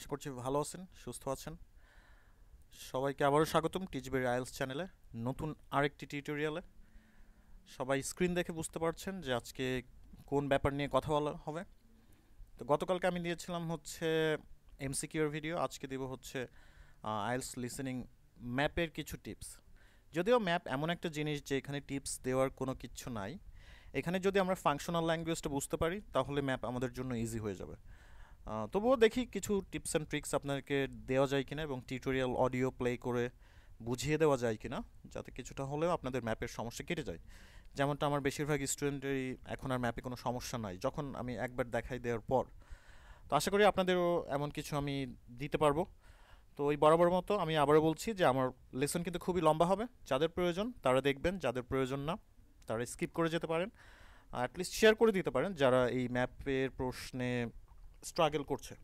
আশা করছি ভালো আছেন সুস্থ আছেন সবাইকে আবারও স্বাগতম টিচবির আয়েলস চ্যানেলে নতুন আরেকটি টিউটোরিয়ালে সবাই স্ক্রিন দেখে বুঝতে পারছেন যে আজকে কোন ব্যাপার নিয়ে কথা বলা হবে তো গতকালকে আমি দিয়েছিলাম হচ্ছে এমসিকিউর ভিডিও আজকে দেব হচ্ছে আয়েলস লিসেনিং ম্যাপের কিছু টিপস যদিও ম্যাপ এমন একটা জিনিস যে এখানে টিপস দেওয়ার কোনো কিছু নাই এখানে যদি আমরা ফাংশনাল ল্যাঙ্গুয়েজটা বুঝতে পারি তাহলে ম্যাপ আমাদের জন্য ইজি হয়ে যাবে তবুও দেখি কিছু টিপস অ্যান্ড ট্রিক্স আপনাকে দেওয়া যায় কিনা এবং টিউটোরিয়াল অডিও প্লে করে বুঝিয়ে দেওয়া যায় কিনা যাতে কিছুটা হলেও আপনাদের ম্যাপের সমস্যা কেটে যায় যেমনটা আমার বেশিরভাগ স্টুডেন্টেরই এখন আর ম্যাপে কোনো সমস্যা নাই যখন আমি একবার দেখাই দেওয়ার পর তো আশা করি আপনাদেরও এমন কিছু আমি দিতে পারবো তো ওই বরাবর মতো আমি আবারও বলছি যে আমার লেসন কিন্তু খুবই লম্বা হবে যাদের প্রয়োজন তারা দেখবেন যাদের প্রয়োজন না তারা স্কিপ করে যেতে পারেন অ্যাটলিস্ট শেয়ার করে দিতে পারেন যারা এই ম্যাপের প্রশ্নে স্ট্রাগল করছে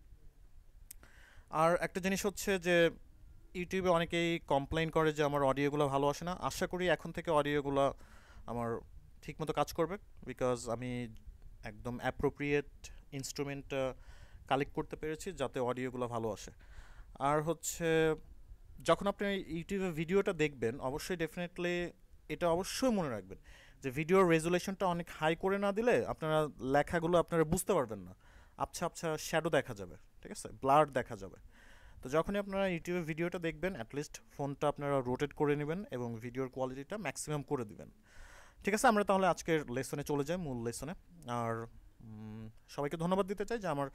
আর একটা জিনিস হচ্ছে যে ইউটিউবে অনেকেই কমপ্লেন করে যে আমার অডিওগুলো ভালো আসে না আশা করি এখন থেকে অডিওগুলো আমার ঠিকমতো কাজ করবে বিকজ আমি একদম অ্যাপ্রোপ্রিয়েট ইনস্ট্রুমেন্ট কালেক্ট করতে পেরেছি যাতে অডিওগুলো ভালো আসে আর হচ্ছে যখন আপনি ইউটিউবে ভিডিওটা দেখবেন অবশ্যই ডেফিনেটলি এটা অবশ্যই মনে রাখবেন যে ভিডিওর রেজুলেশনটা অনেক হাই করে না দিলে আপনারা লেখাগুলো আপনারা বুঝতে পারবেন না আচ্ছা আচ্ছা শ্যাডো দেখা যাবে ঠিক আছে ব্লার দেখা যাবে তো যখনই আপনারা ইউটিউবে ভিডিওটা দেখবেন অ্যাটলিস্ট ফোনটা আপনারা রোটেট করে নেবেন এবং ভিডিওর কোয়ালিটিটা ম্যাক্সিমাম করে দেবেন ঠিক আছে আমরা তাহলে আজকের লেসনে চলে যাই মূল লেসনে আর সবাইকে ধন্যবাদ দিতে চাই যে আমার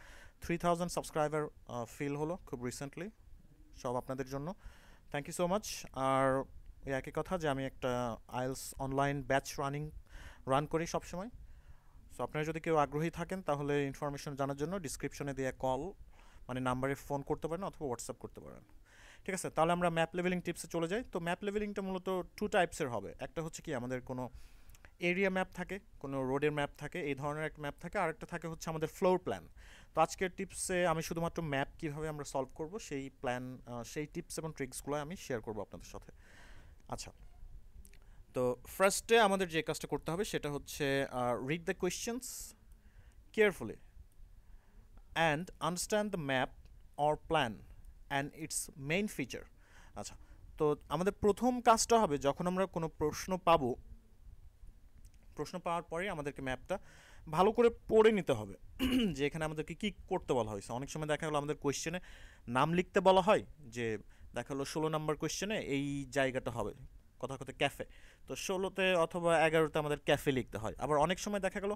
থ্রি থাউজেন্ড সাবস্ক্রাইবার ফিল হলো খুব রিসেন্টলি সব আপনাদের জন্য থ্যাংক ইউ সো মাচ আর একই কথা যে আমি একটা IELTS online batch running run করি সবসময় সো আপনারা যদি কেউ আগ্রহী থাকেন তাহলে ইনফরমেশন জানার জন্য ডিসক্রিপশনে দেওয়া কল মানে নাম্বারে ফোন করতে পারেন অথবা হোয়াটসঅ্যাপ করতে পারেন ঠিক আছে তাহলে আমরা ম্যাপ লেভেলিং টিপসে চলে যাই তো ম্যাপ লেভেলিংটা মূলত টু টাইপসের হবে একটা হচ্ছে কি আমাদের কোনো এরিয়া ম্যাপ থাকে কোনো রোডের ম্যাপ থাকে এই ধরনের একটা ম্যাপ থাকে আরেকটা থাকে হচ্ছে আমাদের ফ্লোর প্ল্যান তো আজকের টিপসে আমি শুধুমাত্র ম্যাপ কীভাবে আমরা সলভ করব সেই প্ল্যান সেই টিপস এবং ট্রিক্সগুলো আমি শেয়ার করবো আপনাদের সাথে আচ্ছা তো ফার্স্টে আমাদের যে কাজটা করতে হবে সেটা হচ্ছে read the questions carefully and understand the map or plan and its main feature আচ্ছা তো আমাদের প্রথম কাজটা হবে যখন আমরা কোনো প্রশ্ন পাবো প্রশ্ন পাওয়ার পরে আমাদেরকে ম্যাপটা ভালো করে পড়ে নিতে হবে যে এখানে আমাদেরকে কী করতে বলা হয়েছে অনেক সময় দেখা গেলো আমাদের কোয়েশ্চেনে নাম লিখতে বলা হয় যে দেখা গেলো ষোলো নম্বর কোয়েশ্চেনে এই জায়গাটা হবে কথা কথা ক্যাফে তো ষোলোতে অথবা এগারোতে আমাদের ক্যাফে লিখতে হয় আবার অনেক সময় দেখা গেল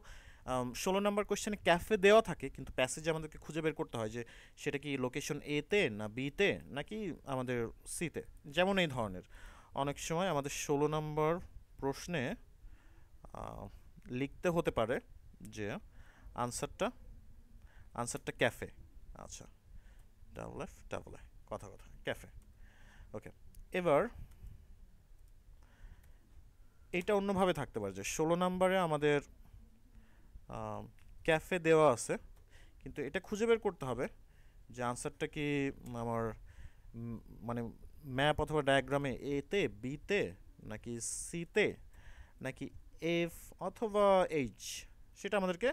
ষোলো নম্বর কোয়েশ্চেনে ক্যাফে দেওয়া থাকে কিন্তু প্যাসেজ আমাদেরকে খুঁজে বের করতে হয় যে সেটা কি লোকেশন এতে না বিতে নাকি আমাদের সিতে যেমন এই ধরনের অনেক সময় আমাদের ষোলো নম্বর প্রশ্নে লিখতে হতে পারে যে আনসারটা আনসারটা ক্যাফে আচ্ছা ডাবল এফ ডাবল কথা কথা ক্যাফে ওকে এবার এটা অন্যভাবে থাকতে পারে যে ষোলো নাম্বারে আমাদের ক্যাফে দেওয়া আছে কিন্তু এটা খুঁজে বের করতে হবে যে আনসারটা কি আমার মানে ম্যাপ অথবা ডায়াগ্রামে এতে বিতে নাকি সিতে নাকি এফ অথবা এইচ সেটা আমাদেরকে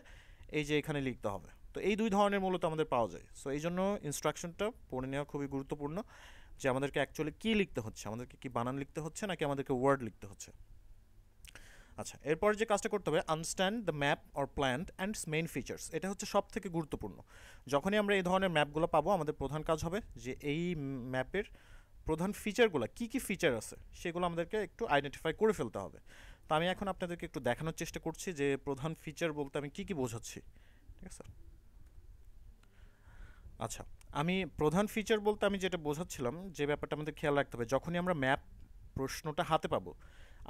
এই যে এখানে লিখতে হবে তো এই দুই ধরনের মূলত আমাদের পাওয়া যায় সো এই জন্য ইনস্ট্রাকশনটা পড়ে নেওয়া খুবই গুরুত্বপূর্ণ যে আমাদেরকে অ্যাকচুয়ালি কী লিখতে হচ্ছে আমাদেরকে কি বানান লিখতে হচ্ছে নাকি আমাদেরকে ওয়ার্ড লিখতে হচ্ছে আচ্ছা এরপর যে কাজটা করতে হবে understand the map or plant and main features এটা হচ্ছে সব থেকে গুরুত্বপূর্ণ যখনই আমরা এই ধরনের ম্যাপগুলো পাবো আমাদের প্রধান কাজ হবে যে এই ম্যাপের প্রধান ফিচারগুলো কী কী ফিচার আছে সেগুলো আমাদেরকে একটু আইডেন্টিফাই করে ফেলতে হবে তো আমি এখন আপনাদেরকে একটু দেখানোর চেষ্টা করছি যে প্রধান ফিচার বলতে আমি কী কী বোঝাচ্ছি ঠিক আছে আচ্ছা আমি প্রধান ফিচার বলতে আমি যেটা বোঝাচ্ছিলাম যে ব্যাপারটা আমাদের খেয়াল রাখতে হবে যখনই আমরা ম্যাপ প্রশ্নটা হাতে পাবো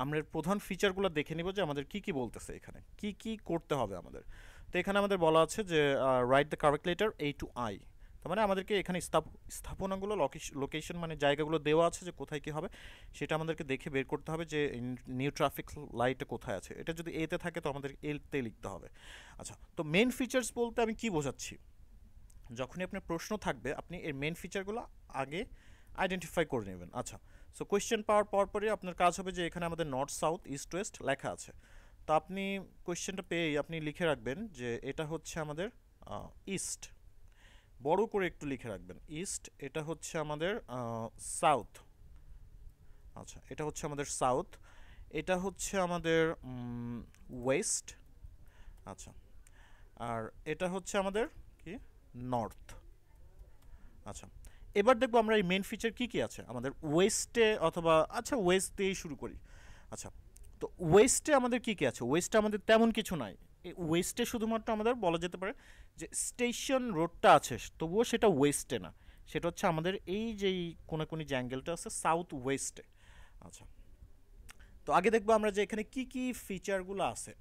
আমরা প্রধান ফিচারগুলো দেখে নিব যে আমাদের কি কি বলতেছে এখানে কি কি করতে হবে আমাদের তো এখানে আমাদের বলা আছে যে write the correct letter A to I তার মানে আমাদেরকে এখানে স্থাপনাগুলো লোকেশন মানে জায়গাগুলো দেওয়া আছে যে কোথায় কী হবে সেটা আমাদেরকে দেখে বের করতে হবে যে নিউ ট্রাফিক লাইটটা কোথায় আছে এটা যদি এতে থাকে তো আমাদের এলতে লিখতে হবে আচ্ছা তো মেন ফিচার্স বলতে আমি কি বোঝাচ্ছি যখনই আপনার প্রশ্ন থাকবে আপনি এর মেন ফিচারগুলো আগে আইডেন্টিফাই করে নেবেন আচ্ছা সো কোয়েশ্চেন পাওয়ার পরপরই আপনার কাজ হবে যে এখানে আমাদের নর্থ সাউথ ইস্ট ওয়েস্ট লেখা আছে তো আপনি কোয়েশ্চেনটা পেয়েই আপনি লিখে রাখবেন যে এটা হচ্ছে আমাদের ইস্ট বড় করে একটু লিখে রাখবেন ইস্ট এটা হচ্ছে আমাদের সাউথ আচ্ছা এটা হচ্ছে আমাদের সাউথ এটা হচ্ছে আমাদের ওয়েস্ট আচ্ছা আর এটা হচ্ছে আমাদের কি নর্থ আচ্ছা এবার দেখবো আমরা এই মেন ফিচার কী কী আছে আমাদের ওয়েস্টে অথবা আচ্ছা ওয়েস্ট দিয়েই শুরু করি আচ্ছা তো ওয়েস্টে আমাদের কী কী আছে ওয়েস্টে আমাদের তেমন কিছু নাই এই ওয়েস্টে শুধুমাত্র আমাদের বলা যেতে পারে যে স্টেশন রোডটা আছে তবুও সেটা ওয়েস্টে না সেটা হচ্ছে আমাদের এই যেই কোনো কোনো যে অ্যাঙ্গেলটা আছে সাউথ ওয়েস্টে আচ্ছা তো আগে দেখবো আমরা যে এখানে কী কী ফিচারগুলো আছে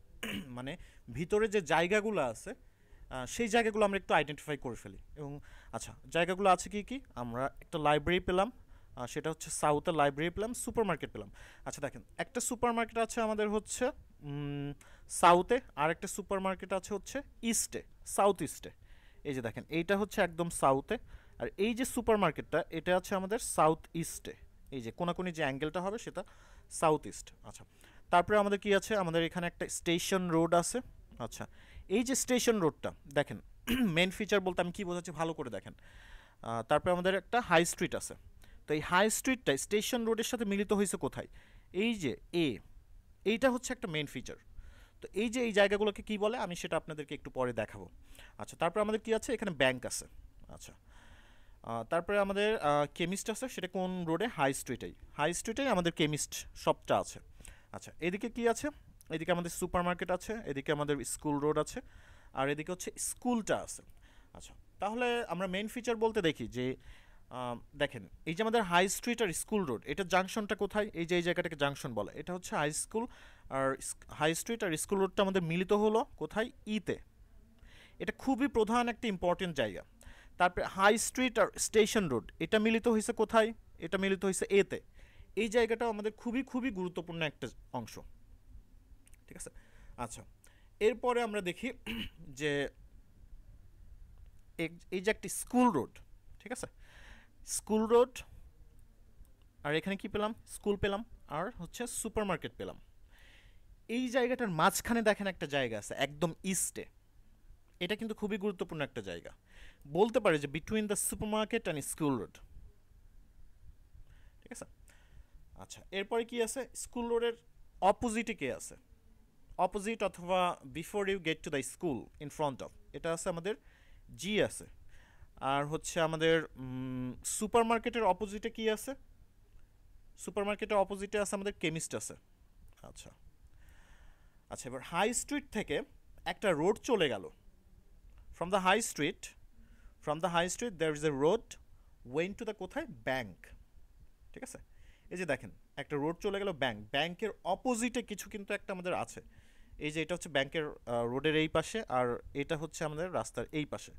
মানে ভিতরে যে জায়গাগুলো আছে সেই জায়গাগুলো আমরা একটু আইডেন্টিফাই করে ফেলি এবং আচ্ছা জায়গাগুলো আছে কি কি আমরা একটা লাইব্রেরি পেলাম সেটা হচ্ছে সাউথে লাইব্রেরি পেলাম সুপার মার্কেট পেলাম আচ্ছা দেখেন একটা সুপার মার্কেট আছে আমাদের হচ্ছে সাউথে আর একটা সুপার মার্কেট আছে হচ্ছে ইস্টে সাউথ ইস্টে এই যে দেখেন এইটা হচ্ছে একদম সাউথে আর এই যে সুপার মার্কেটটা এটা আছে আমাদের সাউথ ইস্টে এই যে কোনাকুনি যে অ্যাঙ্গেলটা হবে সেটা সাউথ ইস্ট আচ্ছা তারপরে আমাদের কি আছে আমাদের এখানে একটা স্টেশন রোড আছে আচ্ছা এই যে স্টেশন রোডটা দেখেন মেন ফিচার বলতে আমি কী বোঝাচ্ছি ভালো করে দেখেন তারপরে আমাদের একটা হাই স্ট্রিট আছে তো এই হাই স্ট্রিটটা স্টেশন রোডের সাথে মিলিত হয়েছে কোথায় এই যে এ এইটা হচ্ছে একটা মেন ফিচার তো এই যে এই জায়গাগুলোকে কি বলে আমি সেটা আপনাদেরকে একটু পরে দেখাবো আচ্ছা তারপরে আমাদের কি আছে এখানে ব্যাংক আছে আচ্ছা তারপরে আমাদের কেমিস্ট আছে সেটা কোন রোডে হাই স্ট্রিটেই হাই স্ট্রিটেই আমাদের কেমিস্ট শপটা আছে আচ্ছা এদিকে কি আছে এদিকে আমাদের সুপার মার্কেট আছে এদিকে আমাদের স্কুল রোড আছে আর এদিকে হচ্ছে স্কুলটা আছে আচ্ছা তাহলে আমরা মেন ফিচার বলতে দেখি যে দেখেন এই যে আমাদের হাই স্ট্রিট আর স্কুল রোড এটা জাংশনটা কোথায় এই যে এই জায়গাটাকে জাংশন বলে এটা হচ্ছে হাই স্কুল আর হাই স্ট্রিট আর স্কুল রোডটা আমাদের মিলিত হলো কোথায় ইতে এটা খুবই প্রধান একটা ইম্পর্টেন্ট জায়গা তারপরে হাই স্ট্রিট আর স্টেশন রোড এটা মিলিত হয়েছে কোথায় এটা মিলিত হয়েছে এতে এই জায়গাটাও আমাদের খুবই খুবই গুরুত্বপূর্ণ একটা অংশ ঠিক আছে আচ্ছা এরপরে আমরা দেখি যে এই যে একটি স্কুল রোড ঠিক আছে স্কুল রোড আর এখানে কি পেলাম স্কুল পেলাম আর হচ্ছে সুপার মার্কেট পেলাম এই জায়গাটার মাঝখানে দেখেন একটা জায়গা আছে একদম ইস্টে এটা কিন্তু খুবই গুরুত্বপূর্ণ একটা জায়গা বলতে পারে যে between the supermarket and school road ঠিক আছে আচ্ছা এরপরে কি আছে স্কুল রোডের অপোজিটে কে আছে অপোজিট অথবা before you get to the school in front of এটা আছে আমাদের জি আছে আর হচ্ছে আমাদের সুপার মার্কেটের অপোজিটে কী আছে সুপার মার্কেটের অপোজিটে আছে আমাদের কেমিস্ট আছে আচ্ছা আচ্ছা এবার হাই স্ট্রিট থেকে একটা রোড চলে গেল from the high street from the high street there is a road when to the কোথায় ব্যাঙ্ক ঠিক আছে এই যে দেখেন একটা রোড চলে গেল ব্যাংক ব্যাংকের অপোজিটে কিছু কিন্তু একটা আমাদের আছে এই যে এটা হচ্ছে ব্যাংকের রোডের এই পাশে আর এটা হচ্ছে আমাদের রাস্তার এই পাশে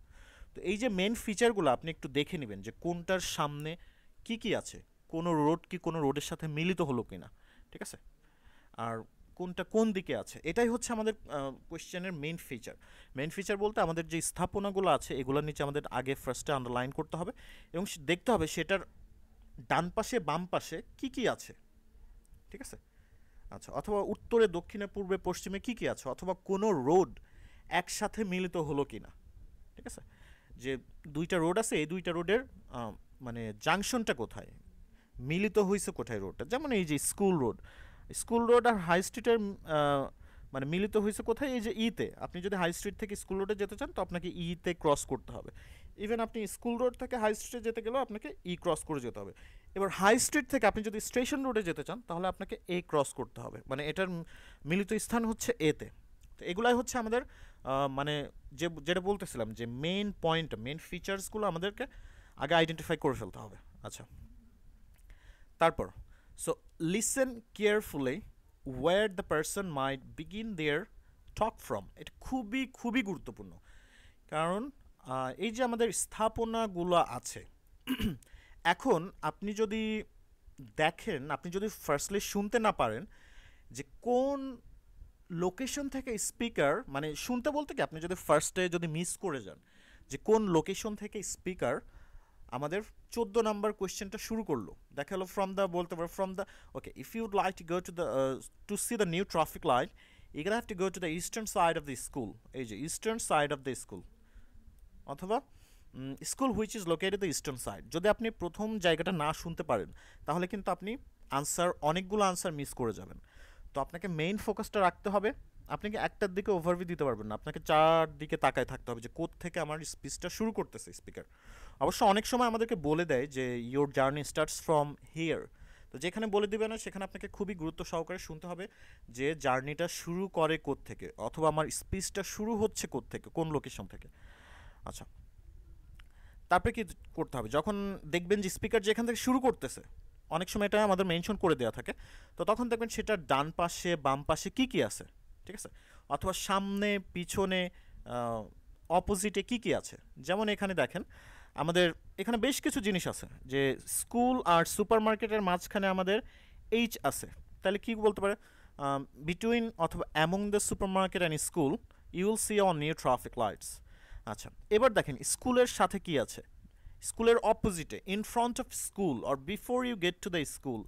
তো এই যে মেন ফিচারগুলো আপনি একটু দেখে নেবেন যে কোনটার সামনে কি কি আছে কোন রোড কি কোনো রোডের সাথে মিলিত হলো কি না ঠিক আছে আর কোনটা কোন দিকে আছে এটাই হচ্ছে আমাদের কোয়েশ্চেনের মেন ফিচার মেন ফিচার বলতে আমাদের যে স্থাপনাগুলো আছে এগুলোর নিচে আমাদের আগে ফার্স্টে আন্ডারলাইন করতে হবে এবং দেখতে হবে সেটার ডান পাশে বাম পাশে কি কি আছে ঠিক আছে আচ্ছা অথবা উত্তরে দক্ষিণে পূর্বে পশ্চিমে কি কি আছে অথবা কোনো রোড একসাথে মিলিত হলো কি না ঠিক আছে যে দুইটা রোড আছে এই দুইটা রোডের মানে জাংশনটা কোথায় মিলিত হয়েছে কোথায় রোডটা যেমন এই যে স্কুল রোড স্কুল রোড আর হাই স্ট্রিটের মানে মিলিত হয়েছে কোথায় এই যে ইতে আপনি যদি হাই স্ট্রিট থেকে স্কুল রোডে যেতে চান তো আপনাকে ইতে ক্রস করতে হবে ইভেন আপনি স্কুল রোড থেকে হাই স্ট্রিটে যেতে গেলেও আপনাকে ই e ক্রস করে যেতে হবে এবার হাই স্ট্রিট থেকে আপনি যদি স্টেশন রোডে যেতে চান তাহলে আপনাকে এ ক্রস করতে হবে মানে এটার মিলিত স্থান হচ্ছে এতে তো এগুলাই হচ্ছে আমাদের মানে যে যেটা বলতেছিলাম যে মেন পয়েন্ট মেন ফিচার্সগুলো আমাদেরকে আগে আইডেন্টিফাই করে ফেলতে হবে আচ্ছা তারপর so listen carefully where the person might begin their talk from এটা খুবই খুবই গুরুত্বপূর্ণ কারণ এই যে আমাদের স্থাপনাগুলো আছে এখন আপনি যদি দেখেন আপনি যদি ফার্স্টলি শুনতে না পারেন যে কোন লোকেশন থেকে স্পিকার মানে শুনতে বলতে কি আপনি যদি ফার্স্টে যদি মিস করে যান যে কোন লোকেশন থেকে স্পিকার আমাদের চোদ্দো নাম্বার কোয়েশ্চেনটা শুরু করলো দেখা হলো ফ্রম দ্য বলতে পারো from the okay if you like to go to the to see the new traffic light you have to go to the eastern side of the school এই যে eastern side of the school অথবা school which is located the eastern side যদি আপনি প্রথম জায়গাটা না শুনতে পারেন তাহলে কিন্তু আপনি আনসার অনেকগুলো আনসার মিস করে যাবেন তো আপনাকে মেইন ফোকাসটা রাখতে হবে আপনাকে একটার দিকে ওভারভিউ দিতে পারবেন না আপনাকে চার দিকে তাকায় থাকতে হবে যে কোথ থেকে আমার স্পিচটা শুরু করতেছে স্পিকার অবশ্য অনেক সময় আমাদেরকে বলে দেয় যে your journey starts from here তো যেখানে বলে দেবে না সেখানে আপনাকে খুবই গুরুত্ব সহকারে শুনতে হবে যে জার্নিটা শুরু করে থেকে অথবা আমার স্পিচটা শুরু হচ্ছে থেকে কোন লোকেশন থেকে আচ্ছা তারপরে কি করতে হবে যখন দেখবেন যে স্পিকার যে এখান থেকে শুরু করতেছে অনেক সময় এটা আমাদের মেনশন করে দেওয়া থাকে তো তখন দেখবেন সেটার ডান পাশে বাম পাশে কী কী আছে ঠিক আছে অথবা সামনে পিছনে অপোজিটে কী কী আছে যেমন এখানে দেখেন আমাদের এখানে বেশ কিছু জিনিস আছে যে স্কুল আর সুপারমার্কেটের মাঝখানে আমাদের এইচ আছে তাহলে কি বলতে পারে বিটুইন অথবা among the supermarket and school you'll see on new traffic lights আচ্ছা এবার দেখেন স্কুলের সাথে কি আছে স্কুলের অপোজিটে in front of school or before you get to the school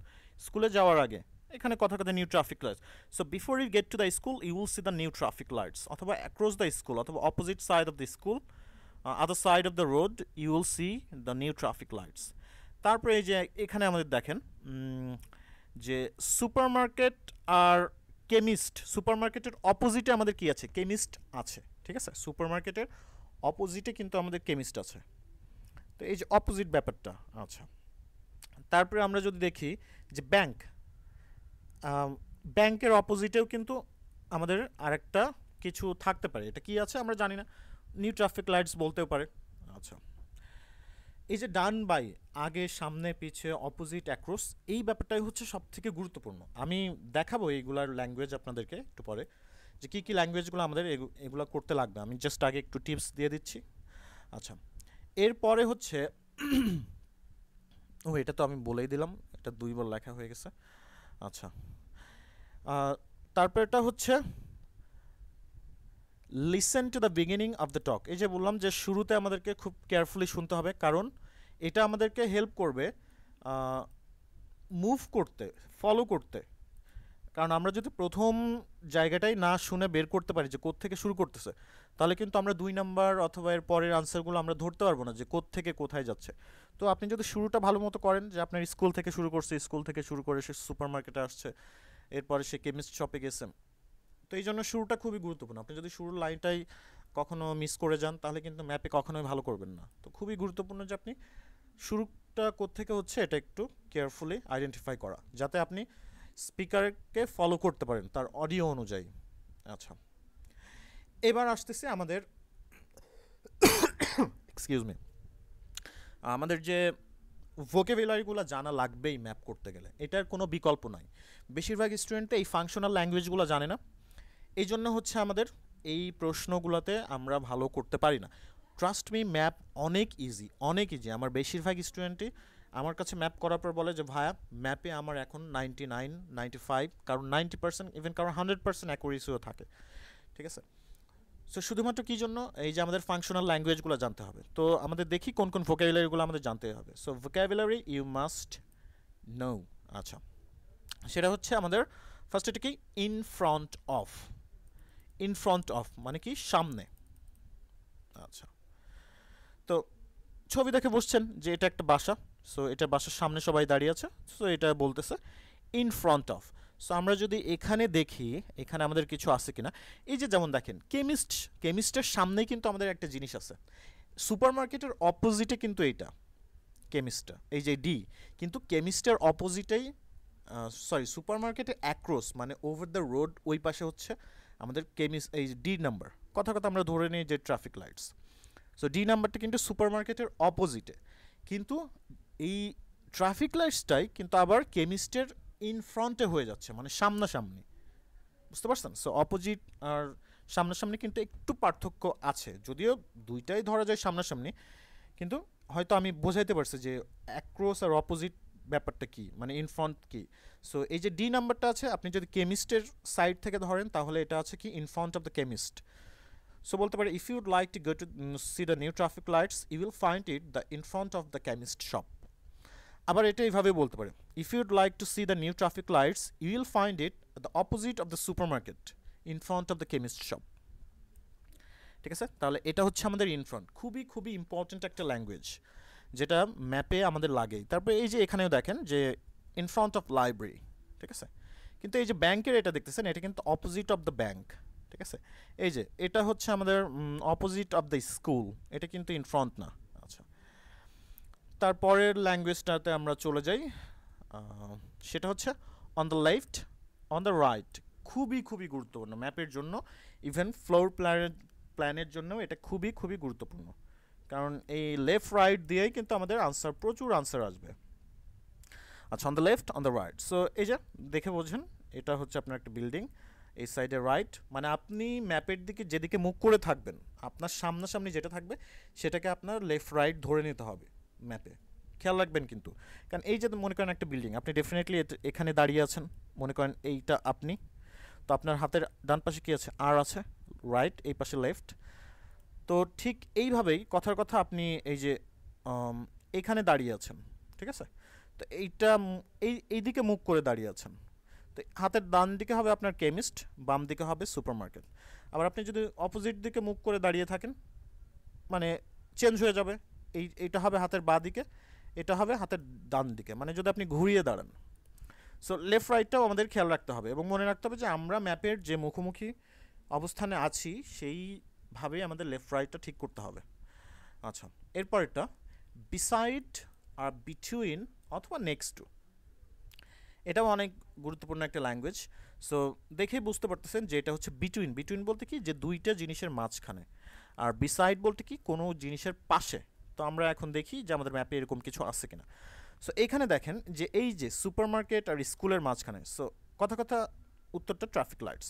স্কুলে যাওয়ার আগে এখানে কথা কথা new traffic lights so before you get to the school you will see the new traffic lights অথবা অ্যাক্রস দ্য স্কুল অথবা opposite side of the school other side of the road you will see the new traffic lights তারপরে এই যে এখানে আমাদের দেখেন যে supermarket আর chemist সুপারমার্কেটের অপোজিটে আমাদের কি আছে কেমিস্ট আছে ঠিক আছে সুপারমার্কেটের অপোজিটে কিন্তু আমাদের কেমিস্ট আছে তো এই যে অপোজিট ব্যাপারটা আচ্ছা তারপরে আমরা যদি দেখি যে ব্যাংক ব্যাংকের অপোজিটেও কিন্তু আমাদের আরেকটা কিছু থাকতে পারে এটা কি আছে আমরা জানি না নিউ ট্রাফিক লাইটস বলতেও পারে আচ্ছা এই যে ডান বাই আগে সামনে পিছে অপোজিট অ্যাক্রোস এই ব্যাপারটাই হচ্ছে সবথেকে গুরুত্বপূর্ণ আমি দেখাবো এইগুলার ল্যাঙ্গুয়েজ আপনাদেরকে একটু পরে যে কী কী ল্যাঙ্গুয়েজগুলো আমাদের এগুলো করতে লাগবে আমি জাস্ট আগে একটু টিপস দিয়ে দিচ্ছি আচ্ছা এরপরে হচ্ছে ও এটা তো আমি বলেই দিলাম এটা দুইবার লেখা হয়ে গেছে আচ্ছা এটা হচ্ছে listen to the beginning of the talk এই যে বললাম যে শুরুতে আমাদেরকে খুব কেয়ারফুলি শুনতে হবে কারণ এটা আমাদেরকে হেল্প করবে মুভ করতে ফলো করতে কারণ আমরা যদি প্রথম জায়গাটাই না শুনে বের করতে পারি যে থেকে শুরু করতেছে তাহলে কিন্তু আমরা দুই নাম্বার অথবা এর পরের আনসারগুলো আমরা ধরতে পারবো না যে কোথ থেকে কোথায় যাচ্ছে তো আপনি যদি শুরুটা ভালো মতো করেন যে আপনার স্কুল থেকে শুরু করছে স্কুল থেকে শুরু করে সে সুপার মার্কেটে আসছে এরপরে সে কেমিস্ট শপে গেছে তো এই জন্য শুরুটা খুবই গুরুত্বপূর্ণ আপনি যদি শুরুর লাইনটাই কখনো মিস করে যান তাহলে কিন্তু ম্যাপে কখনোই ভালো করবেন না তো খুবই গুরুত্বপূর্ণ যে আপনি শুরুটা কোথেকে হচ্ছে এটা একটু কেয়ারফুলি আইডেন্টিফাই করা যাতে আপনি স্পিকারকে ফলো করতে পারেন তার অডিও অনুযায়ী আচ্ছা এবার আসতেছে আমাদের এক্সকিউজ মি আমাদের যে ভোকেবিলারিগুলো জানা লাগবেই ম্যাপ করতে গেলে এটার কোনো বিকল্প নাই বেশিরভাগ স্টুডেন্টে এই ফাংশনাল ল্যাঙ্গুয়েজগুলো জানে না এই জন্য হচ্ছে আমাদের এই প্রশ্নগুলোতে আমরা ভালো করতে পারি না ট্রাস্ট মি ম্যাপ অনেক ইজি অনেক ইজি আমার বেশিরভাগ স্টুডেন্টই আমার কাছে ম্যাপ করার পর বলে যে ভায়া ম্যাপে আমার এখন নাইনটি নাইন নাইনটি ফাইভ কারণ নাইনটি পার্সেন্ট ইভেন কারণ হান্ড্রেড পার্সেন্ট অ্যাকুরেসিও থাকে ঠিক আছে সো শুধুমাত্র কী জন্য এই যে আমাদের ফাংশনাল ল্যাঙ্গুয়েজগুলো জানতে হবে তো আমাদের দেখি কোন কোন ভোকাবুলারিগুলো আমাদের জানতে হবে so vocabulary you must know আচ্ছা সেটা হচ্ছে আমাদের ফার্স্ট এটা কি in front of in front of মানে কি সামনে আচ্ছা তো ছবি দেখে বুঝছেন যে এটা একটা বাসা সো এটা বাসার সামনে সবাই দাঁড়িয়ে আছে সো এটা বলতেছে ইন ফ্রন্ট অফ সো আমরা যদি এখানে দেখি এখানে আমাদের কিছু আছে কিনা এই যে যেমন দেখেন কেমিস্ট কেমিস্টের সামনে কিন্তু আমাদের একটা জিনিস আছে সুপারমার্কেটের অপোজিটে কিন্তু এইটা কেমিস্টটা এই যে ডি কিন্তু কেমিস্টের অপোজিটেই সরি সুপারমার্কেটে অ্যাক্রোস মানে ওভার দ্য রোড ওই পাশে হচ্ছে আমাদের কেমিস্ট এই ডি নাম্বার কথা কথা আমরা ধরে নিই যে ট্রাফিক লাইটস সো ডি নাম্বারটা কিন্তু সুপারমার্কেটের অপোজিটে কিন্তু এই ট্রাফিক লাইটসটাই কিন্তু আবার কেমিস্টের ইন ফ্রন্টে হয়ে যাচ্ছে মানে সামনাসামনি বুঝতে পারছেন সো অপোজিট আর সামনাসামনি কিন্তু একটু পার্থক্য আছে যদিও দুইটাই ধরা যায় সামনাসামনি কিন্তু হয়তো আমি বোঝাইতে পারছি যে অ্যাক্রোস আর অপোজিট ব্যাপারটা কি মানে ইন ফ্রন্ট কি সো এই যে ডি নাম্বারটা আছে আপনি যদি কেমিস্টের সাইড থেকে ধরেন তাহলে এটা আছে কি in front of the chemist so বলতে পারে if you'd like to go to see the new traffic lights you will find it the in front of the chemist shop আবার এটা এইভাবে বলতে পারে if you'd like to see the new traffic lights you will find it the opposite of the supermarket in front of the chemist shop ঠিক আছে তাহলে এটা হচ্ছে আমাদের ইনফ্রন্ট খুবই খুবই ইম্পর্ট্যান্ট একটা ল্যাঙ্গুয়েজ যেটা ম্যাপে আমাদের লাগেই তারপরে এই যে এখানেও দেখেন যে ইন ফ্রন্ট অফ লাইব্রেরি ঠিক আছে কিন্তু এই যে ব্যাংকের এটা দেখতেছেন এটা কিন্তু অপোজিট অফ দ্য ব্যাংক ঠিক আছে এই যে এটা হচ্ছে আমাদের অপোজিট অফ দ্য স্কুল এটা কিন্তু ইন ফ্রন্ট না তারপরের ল্যাঙ্গুয়েজটাতে আমরা চলে যাই সেটা হচ্ছে on the left on the right খুবই খুবই গুরুত্বপূর্ণ ম্যাপের জন্য ইভেন ফ্লোর প্ল্যানের প্ল্যানের জন্যও এটা খুবই খুবই গুরুত্বপূর্ণ কারণ এই লেফট রাইট দিয়েই কিন্তু আমাদের আনসার প্রচুর আনসার আসবে আচ্ছা on the left on the right so এই যে দেখে বোঝেন এটা হচ্ছে আপনার একটা বিল্ডিং এই সাইডে রাইট মানে আপনি ম্যাপের দিকে যেদিকে মুখ করে থাকবেন আপনার সামনাসামনি যেটা থাকবে সেটাকে আপনার লেফট রাইট ধরে নিতে হবে ম্যাপে খেয়াল রাখবেন কিন্তু কারণ এই যে মনে করেন একটা বিল্ডিং আপনি ডেফিনেটলি এখানে দাঁড়িয়ে আছেন মনে করেন এইটা আপনি তো আপনার হাতের ডান পাশে কী আছে আর আছে রাইট এই পাশে লেফট তো ঠিক এইভাবেই কথার কথা আপনি এই যে এখানে দাঁড়িয়ে আছেন ঠিক আছে তো এইটা এই এইদিকে মুখ করে দাঁড়িয়ে আছেন তো হাতের ডান দিকে হবে আপনার কেমিস্ট বাম দিকে হবে সুপারমার্কেট আবার আপনি যদি অপোজিট দিকে মুখ করে দাঁড়িয়ে থাকেন মানে চেঞ্জ হয়ে যাবে এই এটা হবে হাতের বাঁ দিকে এটা হবে হাতের ডান দিকে মানে যদি আপনি ঘুরিয়ে দাঁড়ান সো লেফট রাইটটাও আমাদের খেয়াল রাখতে হবে এবং মনে রাখতে হবে যে আমরা ম্যাপের যে মুখোমুখি অবস্থানে আছি সেইভাবেই আমাদের লেফট রাইটটা ঠিক করতে হবে আচ্ছা এরপরেরটা বিসাইড আর বিটুইন অথবা নেক্সট টু এটাও অনেক গুরুত্বপূর্ণ একটা ল্যাঙ্গুয়েজ সো দেখেই বুঝতে পারতেছেন যে এটা হচ্ছে বিটুইন বিটুইন বলতে কি যে দুইটা জিনিসের মাঝখানে আর বিসাইড বলতে কি কোনো জিনিসের পাশে তো আমরা এখন দেখি যে আমাদের ম্যাপে এরকম কিছু আছে কিনা সো এইখানে দেখেন যে এই যে সুপারমার্কেট আর স্কুলের মাঝখানে সো কথা কথা উত্তরটা ট্রাফিক লাইটস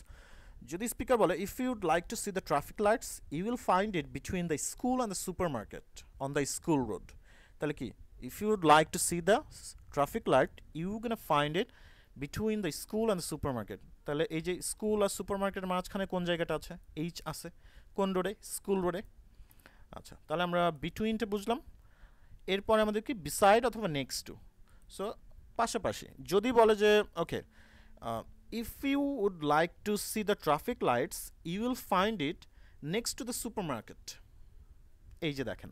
যদি স্পিকার বলে if you'd like to see the traffic lights you will find it between the school and the supermarket on the school road তাহলে কি if you'd like to see the traffic light you can find it between the school and the market তাহলে এই যে school আর super মার্কেটের মাঝখানে কোন জায়গাটা আছে এইচ আছে কোন রোডে স্কুল রোডে আচ্ছা তাহলে আমরা বিটুইনটা বুঝলাম এরপর আমাদের কি বিসাইড অথবা নেক্সট টু সো পাশাপাশি যদি বলে যে okay if you would like to see the traffic lights you will find it next to the supermarket এই যে দেখেন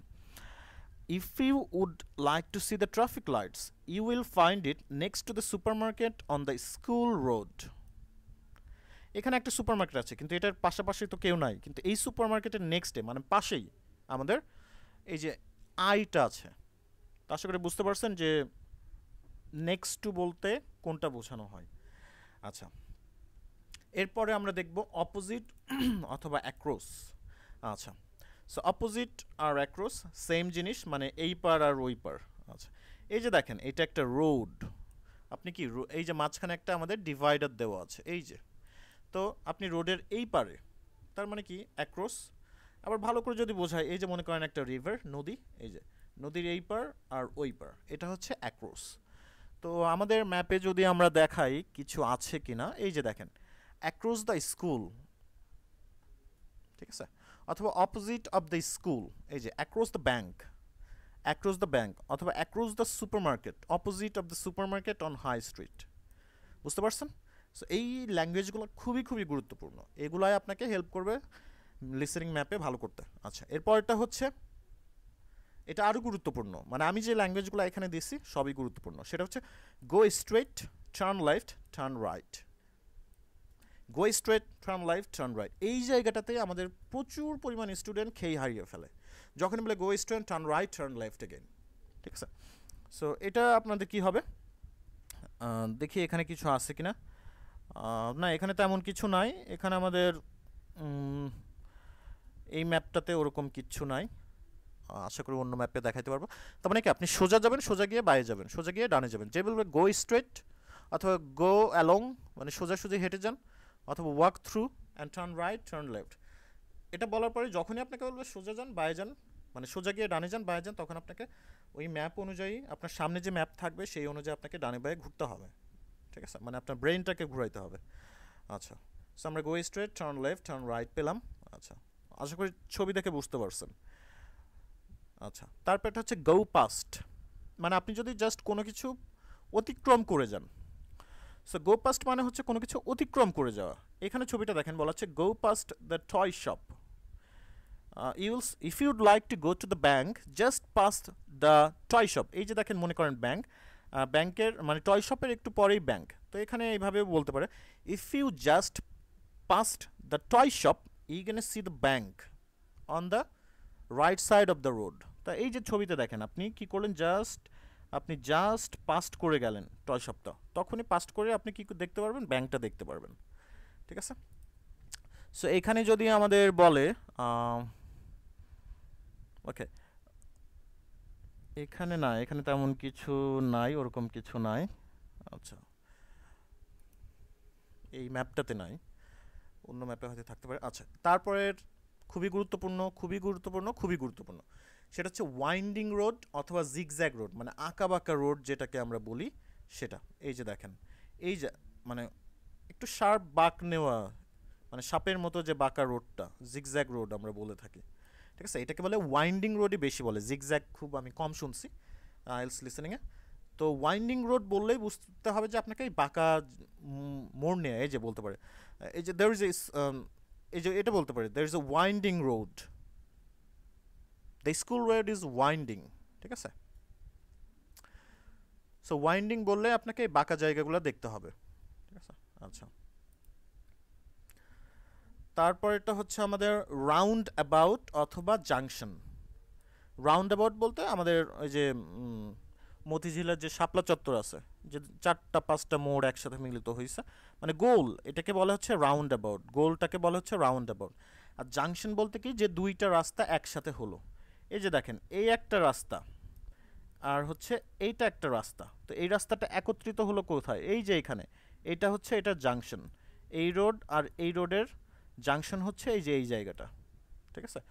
if you would like to see the traffic lights you will find it next to the supermarket on the school road এখানে একটা super market আছে কিন্তু এটার পাশাপাশি তো কেউ নাই কিন্তু এই সুপার মার্কেটের নেক্সট ডে মানে পাশেই আমাদের এই যে আইটা আছে আশা করি বুঝতে পারছেন যে নেক্সট টু বলতে কোনটা বোঝানো হয় আচ্ছা এরপরে আমরা দেখব অপোজিট অথবা অ্যাক্রোস আচ্ছা সো অপোজিট আর অ্যাক্রোস সেম জিনিস মানে এই পার আর ওই পার আচ্ছা এই যে দেখেন এটা একটা রোড আপনি কি এই যে মাঝখানে একটা আমাদের ডিভাইডার দেওয়া আছে এই যে তো আপনি রোডের এই পারে তার মানে কি অ্যাক্রোস আবার ভালো করে যদি বোঝায় এই যে মনে করেন একটা রিভার নদী এই যে নদীর এই পার আর ওই পার এটা হচ্ছে অ্যাক্রোস তো আমাদের ম্যাপে যদি আমরা দেখাই কিছু আছে কি না এই যে দেখেন অ্যাক্রোস দ্য স্কুল ঠিক আছে অথবা অপোজিট অফ দ্য স্কুল এই যে across the bank across the bank অথবা across the supermarket opposite of the supermarket on high street বুঝতে পারছেন সো এই ল্যাঙ্গুয়েজগুলো খুবই খুবই গুরুত্বপূর্ণ এগুলাই আপনাকে হেল্প করবে লিসেনিং ম্যাপে ভালো করতে আচ্ছা এরপরটা হচ্ছে এটা আরও গুরুত্বপূর্ণ মানে আমি যে ল্যাঙ্গুয়েজগুলো এখানে দিয়েছি সবই গুরুত্বপূর্ণ সেটা হচ্ছে go straight turn left turn right go straight turn left turn right এই জায়গাটাতে আমাদের প্রচুর পরিমাণ স্টুডেন্ট খেয়ে হারিয়ে ফেলে যখন বলে go straight turn right turn left again ঠিক আছে সো এটা আপনাদের কি হবে দেখি এখানে কিছু আছে কিনা না এখানে তেমন কিছু নাই এখানে আমাদের এই ম্যাপটাতে ওরকম কিচ্ছু নাই আশা করি অন্য ম্যাপে দেখাতে পারবো তার মানে কি আপনি সোজা যাবেন সোজা গিয়ে বাইরে যাবেন সোজা গিয়ে ডানে যাবেন যে বলবে গো স্ট্রেট অথবা গো অ্যালং মানে সোজাসুজি হেঁটে যান অথবা walk through and turn right turn left এটা বলার পরে যখনই আপনাকে বলবে সোজা যান বাইরে যান মানে সোজা গিয়ে ডানে যান বাইরে যান তখন আপনাকে ওই ম্যাপ অনুযায়ী আপনার সামনে যে ম্যাপ থাকবে সেই অনুযায়ী আপনাকে ডানে বাইরে ঘুরতে হবে ঠিক আছে মানে আপনার ব্রেনটাকে ঘুরাইতে হবে আচ্ছা সো আমরা go straight turn left turn right পেলাম আচ্ছা আশা করি ছবি দেখে বুঝতে পারছেন আচ্ছা তারপর এটা হচ্ছে গৌ পাস্ট মানে আপনি যদি জাস্ট কোনো কিছু অতিক্রম করে যান সো গো পাস্ট মানে হচ্ছে কোনো কিছু অতিক্রম করে যাওয়া এখানে ছবিটা দেখেন বলা হচ্ছে go past the toy shop ইউলস if you'd like to go to the bank just past the toy shop এই যে দেখেন মনে করেন ব্যাঙ্ক ব্যাংকের মানে টয় শপের একটু পরেই ব্যাঙ্ক তো এখানে এইভাবে বলতে পারে if you just past the toy shop you can see the bank on the right side of the road তা এই যে ছবিতে দেখেন আপনি কি করলেন জাস্ট আপনি জাস্ট পাস্ট করে গেলেন টয় সপ্তাহ তখনই পাস্ট করে আপনি কি দেখতে পারবেন ব্যাংকটা দেখতে পারবেন ঠিক আছে সো এখানে যদি আমাদের বলে ওকে এখানে না এখানে তেমন কিছু নাই ওরকম কিছু নাই আচ্ছা এই ম্যাপটাতে নাই অন্য ম্যাপে হয়তো থাকতে পারে আচ্ছা তারপরের খুবই গুরুত্বপূর্ণ খুবই গুরুত্বপূর্ণ খুবই গুরুত্বপূর্ণ সেটা হচ্ছে ওয়াইন্ডিং রোড অথবা জিগজ্যাগ রোড মানে আঁকাবাঁকা রোড যেটাকে আমরা বলি সেটা এই যে দেখেন এই যে মানে একটু শার্প বাঁক নেওয়া মানে সাপের মতো যে বাঁকা রোডটা জিগজ্যাগ রোড আমরা বলে থাকি ঠিক আছে এটাকে বলে ওয়াইন্ডিং রোডই বেশি বলে জিগজ্যাগ খুব আমি কম শুনছি আইলস লিসেনিংয়ে তো ওয়াইন্ডিং রোড বললেই বুঝতে হবে যে আপনাকে এই বাঁকা মোড় নেওয়া এই যে বলতে পারে এই যে দের ইজ um, এই যে এটা বলতে পারি there is a winding road the school road is winding ঠিক আছে সো ওয়াইন্ডিং বললে আপনাকে বাঁকা জায়গাগুলো দেখতে হবে ঠিক আছে আচ্ছা তারপর হচ্ছে আমাদের রাউন্ড অ্যাবাউট অথবা জাংশন রাউন্ড অ্যাবাউট বলতে আমাদের ওই যে মতিঝিলের যে শাপলা চত্বর আছে যে চারটা পাঁচটা মোড় একসাথে মিলিত হয়েছে মানে গোল এটাকে বলা হচ্ছে রাউন্ড অ্যাবাউট গোলটাকে বলা হচ্ছে রাউন্ড অ্যাবাউট আর জাংশন বলতে কি যে দুইটা রাস্তা একসাথে হলো এই যে দেখেন এই একটা রাস্তা আর হচ্ছে এইটা একটা রাস্তা তো এই রাস্তাটা একত্রিত হলো কোথায় এই যে এখানে এটা হচ্ছে এটা জাংশন এই রোড আর এই রোডের জাংশন হচ্ছে এই যে এই জায়গাটা ঠিক আছে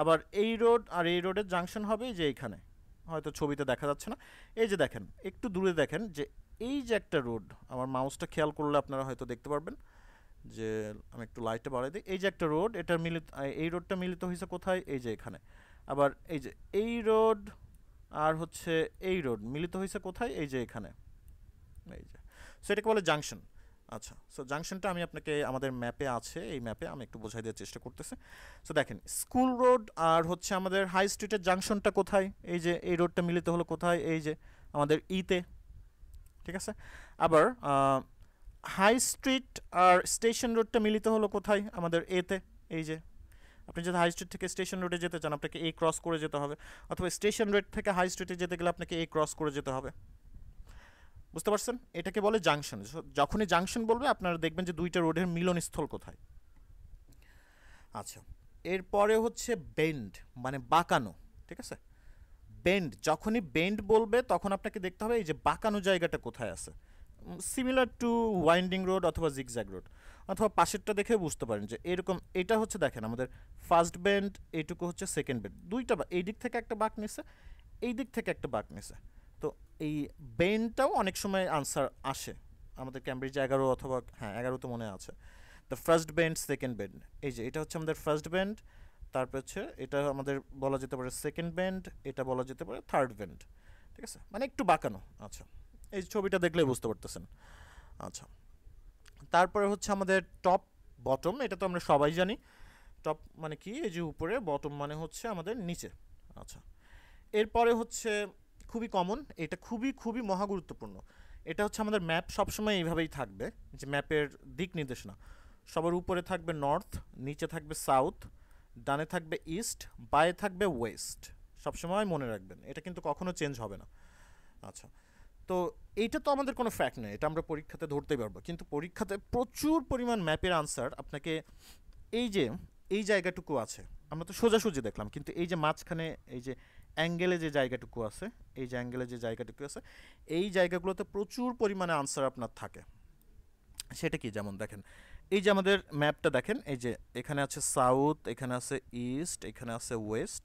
আবার এই রোড আর এই রোডের জাংশন হবে এই যে এইখানে হয়তো ছবিতে দেখা যাচ্ছে না এই যে দেখেন একটু দূরে দেখেন যে এই যে একটা রোড আমার মাউসটা খেয়াল করলে আপনারা হয়তো দেখতে পারবেন যে আমি একটু লাইটটা বাড়াই দিই এই যে একটা রোড এটার মিলিত এই রোডটা মিলিত হয়েছে কোথায় এই যে এখানে আবার এই যে এই রোড আর হচ্ছে এই রোড মিলিত হয়েছে কোথায় এই যে এখানে এই যে সো এটাকে বলে জাংশন আচ্ছা সো জাংশনটা আমি আপনাকে আমাদের ম্যাপে আছে এই ম্যাপে আমি একটু বোঝাই দেওয়ার চেষ্টা করতেছি সো দেখেন স্কুল রোড আর হচ্ছে আমাদের হাই স্ট্রিটের জাংশনটা কোথায় এই যে এই রোডটা মিলিত হলো কোথায় এই যে আমাদের ইতে ঠিক আছে আবার হাই স্ট্রিট আর স্টেশন রোডটা মিলিত হলো কোথায় আমাদের এতে এই যে আপনি যদি হাই স্ট্রিট থেকে স্টেশন রোডে যেতে চান আপনাকে এ ক্রস করে যেতে হবে অথবা স্টেশন রোড থেকে হাই স্ট্রিটে যেতে গেলে আপনাকে এ ক্রস করে যেতে হবে বুঝতে পারছেন এটাকে বলে জাংশন যখনই জাংশন বলবে আপনারা দেখবেন যে দুইটা রোডের মিলনস্থল কোথায় আচ্ছা এরপরে হচ্ছে বেন্ড মানে বাঁকানো ঠিক আছে বেন্ড যখনই বেন্ড বলবে তখন আপনাকে দেখতে হবে এই যে বাঁকানো জায়গাটা কোথায় আছে সিমিলার টু ওয়াইন্ডিং রোড অথবা জিগজ্যাগ রোড অথবা পাশেরটা দেখে বুঝতে পারেন যে এরকম এটা হচ্ছে দেখেন আমাদের ফার্স্ট বেন্ড এইটুকু হচ্ছে সেকেন্ড বেন্ড দুইটা এই দিক থেকে একটা বাঁক নিছে এই দিক থেকে একটা বাঁক নিছে এই বেনটাও অনেক সময় আনসার আসে আমাদের ক্যামব্রিজ এগারো অথবা হ্যাঁ এগারো তো মনে আছে the first bend second bend এই যে এটা হচ্ছে আমাদের ফার্স্ট বেন্ড তারপর হচ্ছে এটা আমাদের বলা যেতে পারে সেকেন্ড বেন্ড এটা বলা যেতে পারে থার্ড বেন্ড ঠিক আছে মানে একটু বাঁকানো আচ্ছা এই ছবিটা দেখলে বুঝতে পারতেছেন আচ্ছা তারপরে হচ্ছে আমাদের টপ বটম এটা তো আমরা সবাই জানি টপ মানে কি এই যে উপরে বটম মানে হচ্ছে আমাদের নিচে আচ্ছা এরপরে হচ্ছে খুবই কমন এটা খুবই খুবই মহাগুরুত্বপূর্ণ এটা হচ্ছে আমাদের ম্যাপ সবসময় এইভাবেই থাকবে যে ম্যাপের দিক নির্দেশনা সবার উপরে থাকবে নর্থ নিচে থাকবে সাউথ ডানে থাকবে ইস্ট বায়ে থাকবে ওয়েস্ট সবসময় মনে রাখবেন এটা কিন্তু কখনো চেঞ্জ হবে না আচ্ছা তো এইটা তো আমাদের কোনো ফ্যাক্ট নেই এটা আমরা পরীক্ষাতে ধরতেই পারবো কিন্তু পরীক্ষাতে প্রচুর পরিমাণ ম্যাপের আনসার আপনাকে এই যে এই জায়গাটুকু আছে আমরা তো সোজাসুজি দেখলাম কিন্তু এই যে মাঝখানে এই যে অ্যাঙ্গেলে যে জায়গাটুকু আছে এই যে অ্যাঙ্গেলে যে জায়গাটুকু আছে এই জায়গাগুলোতে প্রচুর পরিমাণে আনসার আপনার থাকে সেটা কি যেমন দেখেন এই যে আমাদের ম্যাপটা দেখেন এই যে এখানে আছে সাউথ এখানে আছে ইস্ট এখানে আছে ওয়েস্ট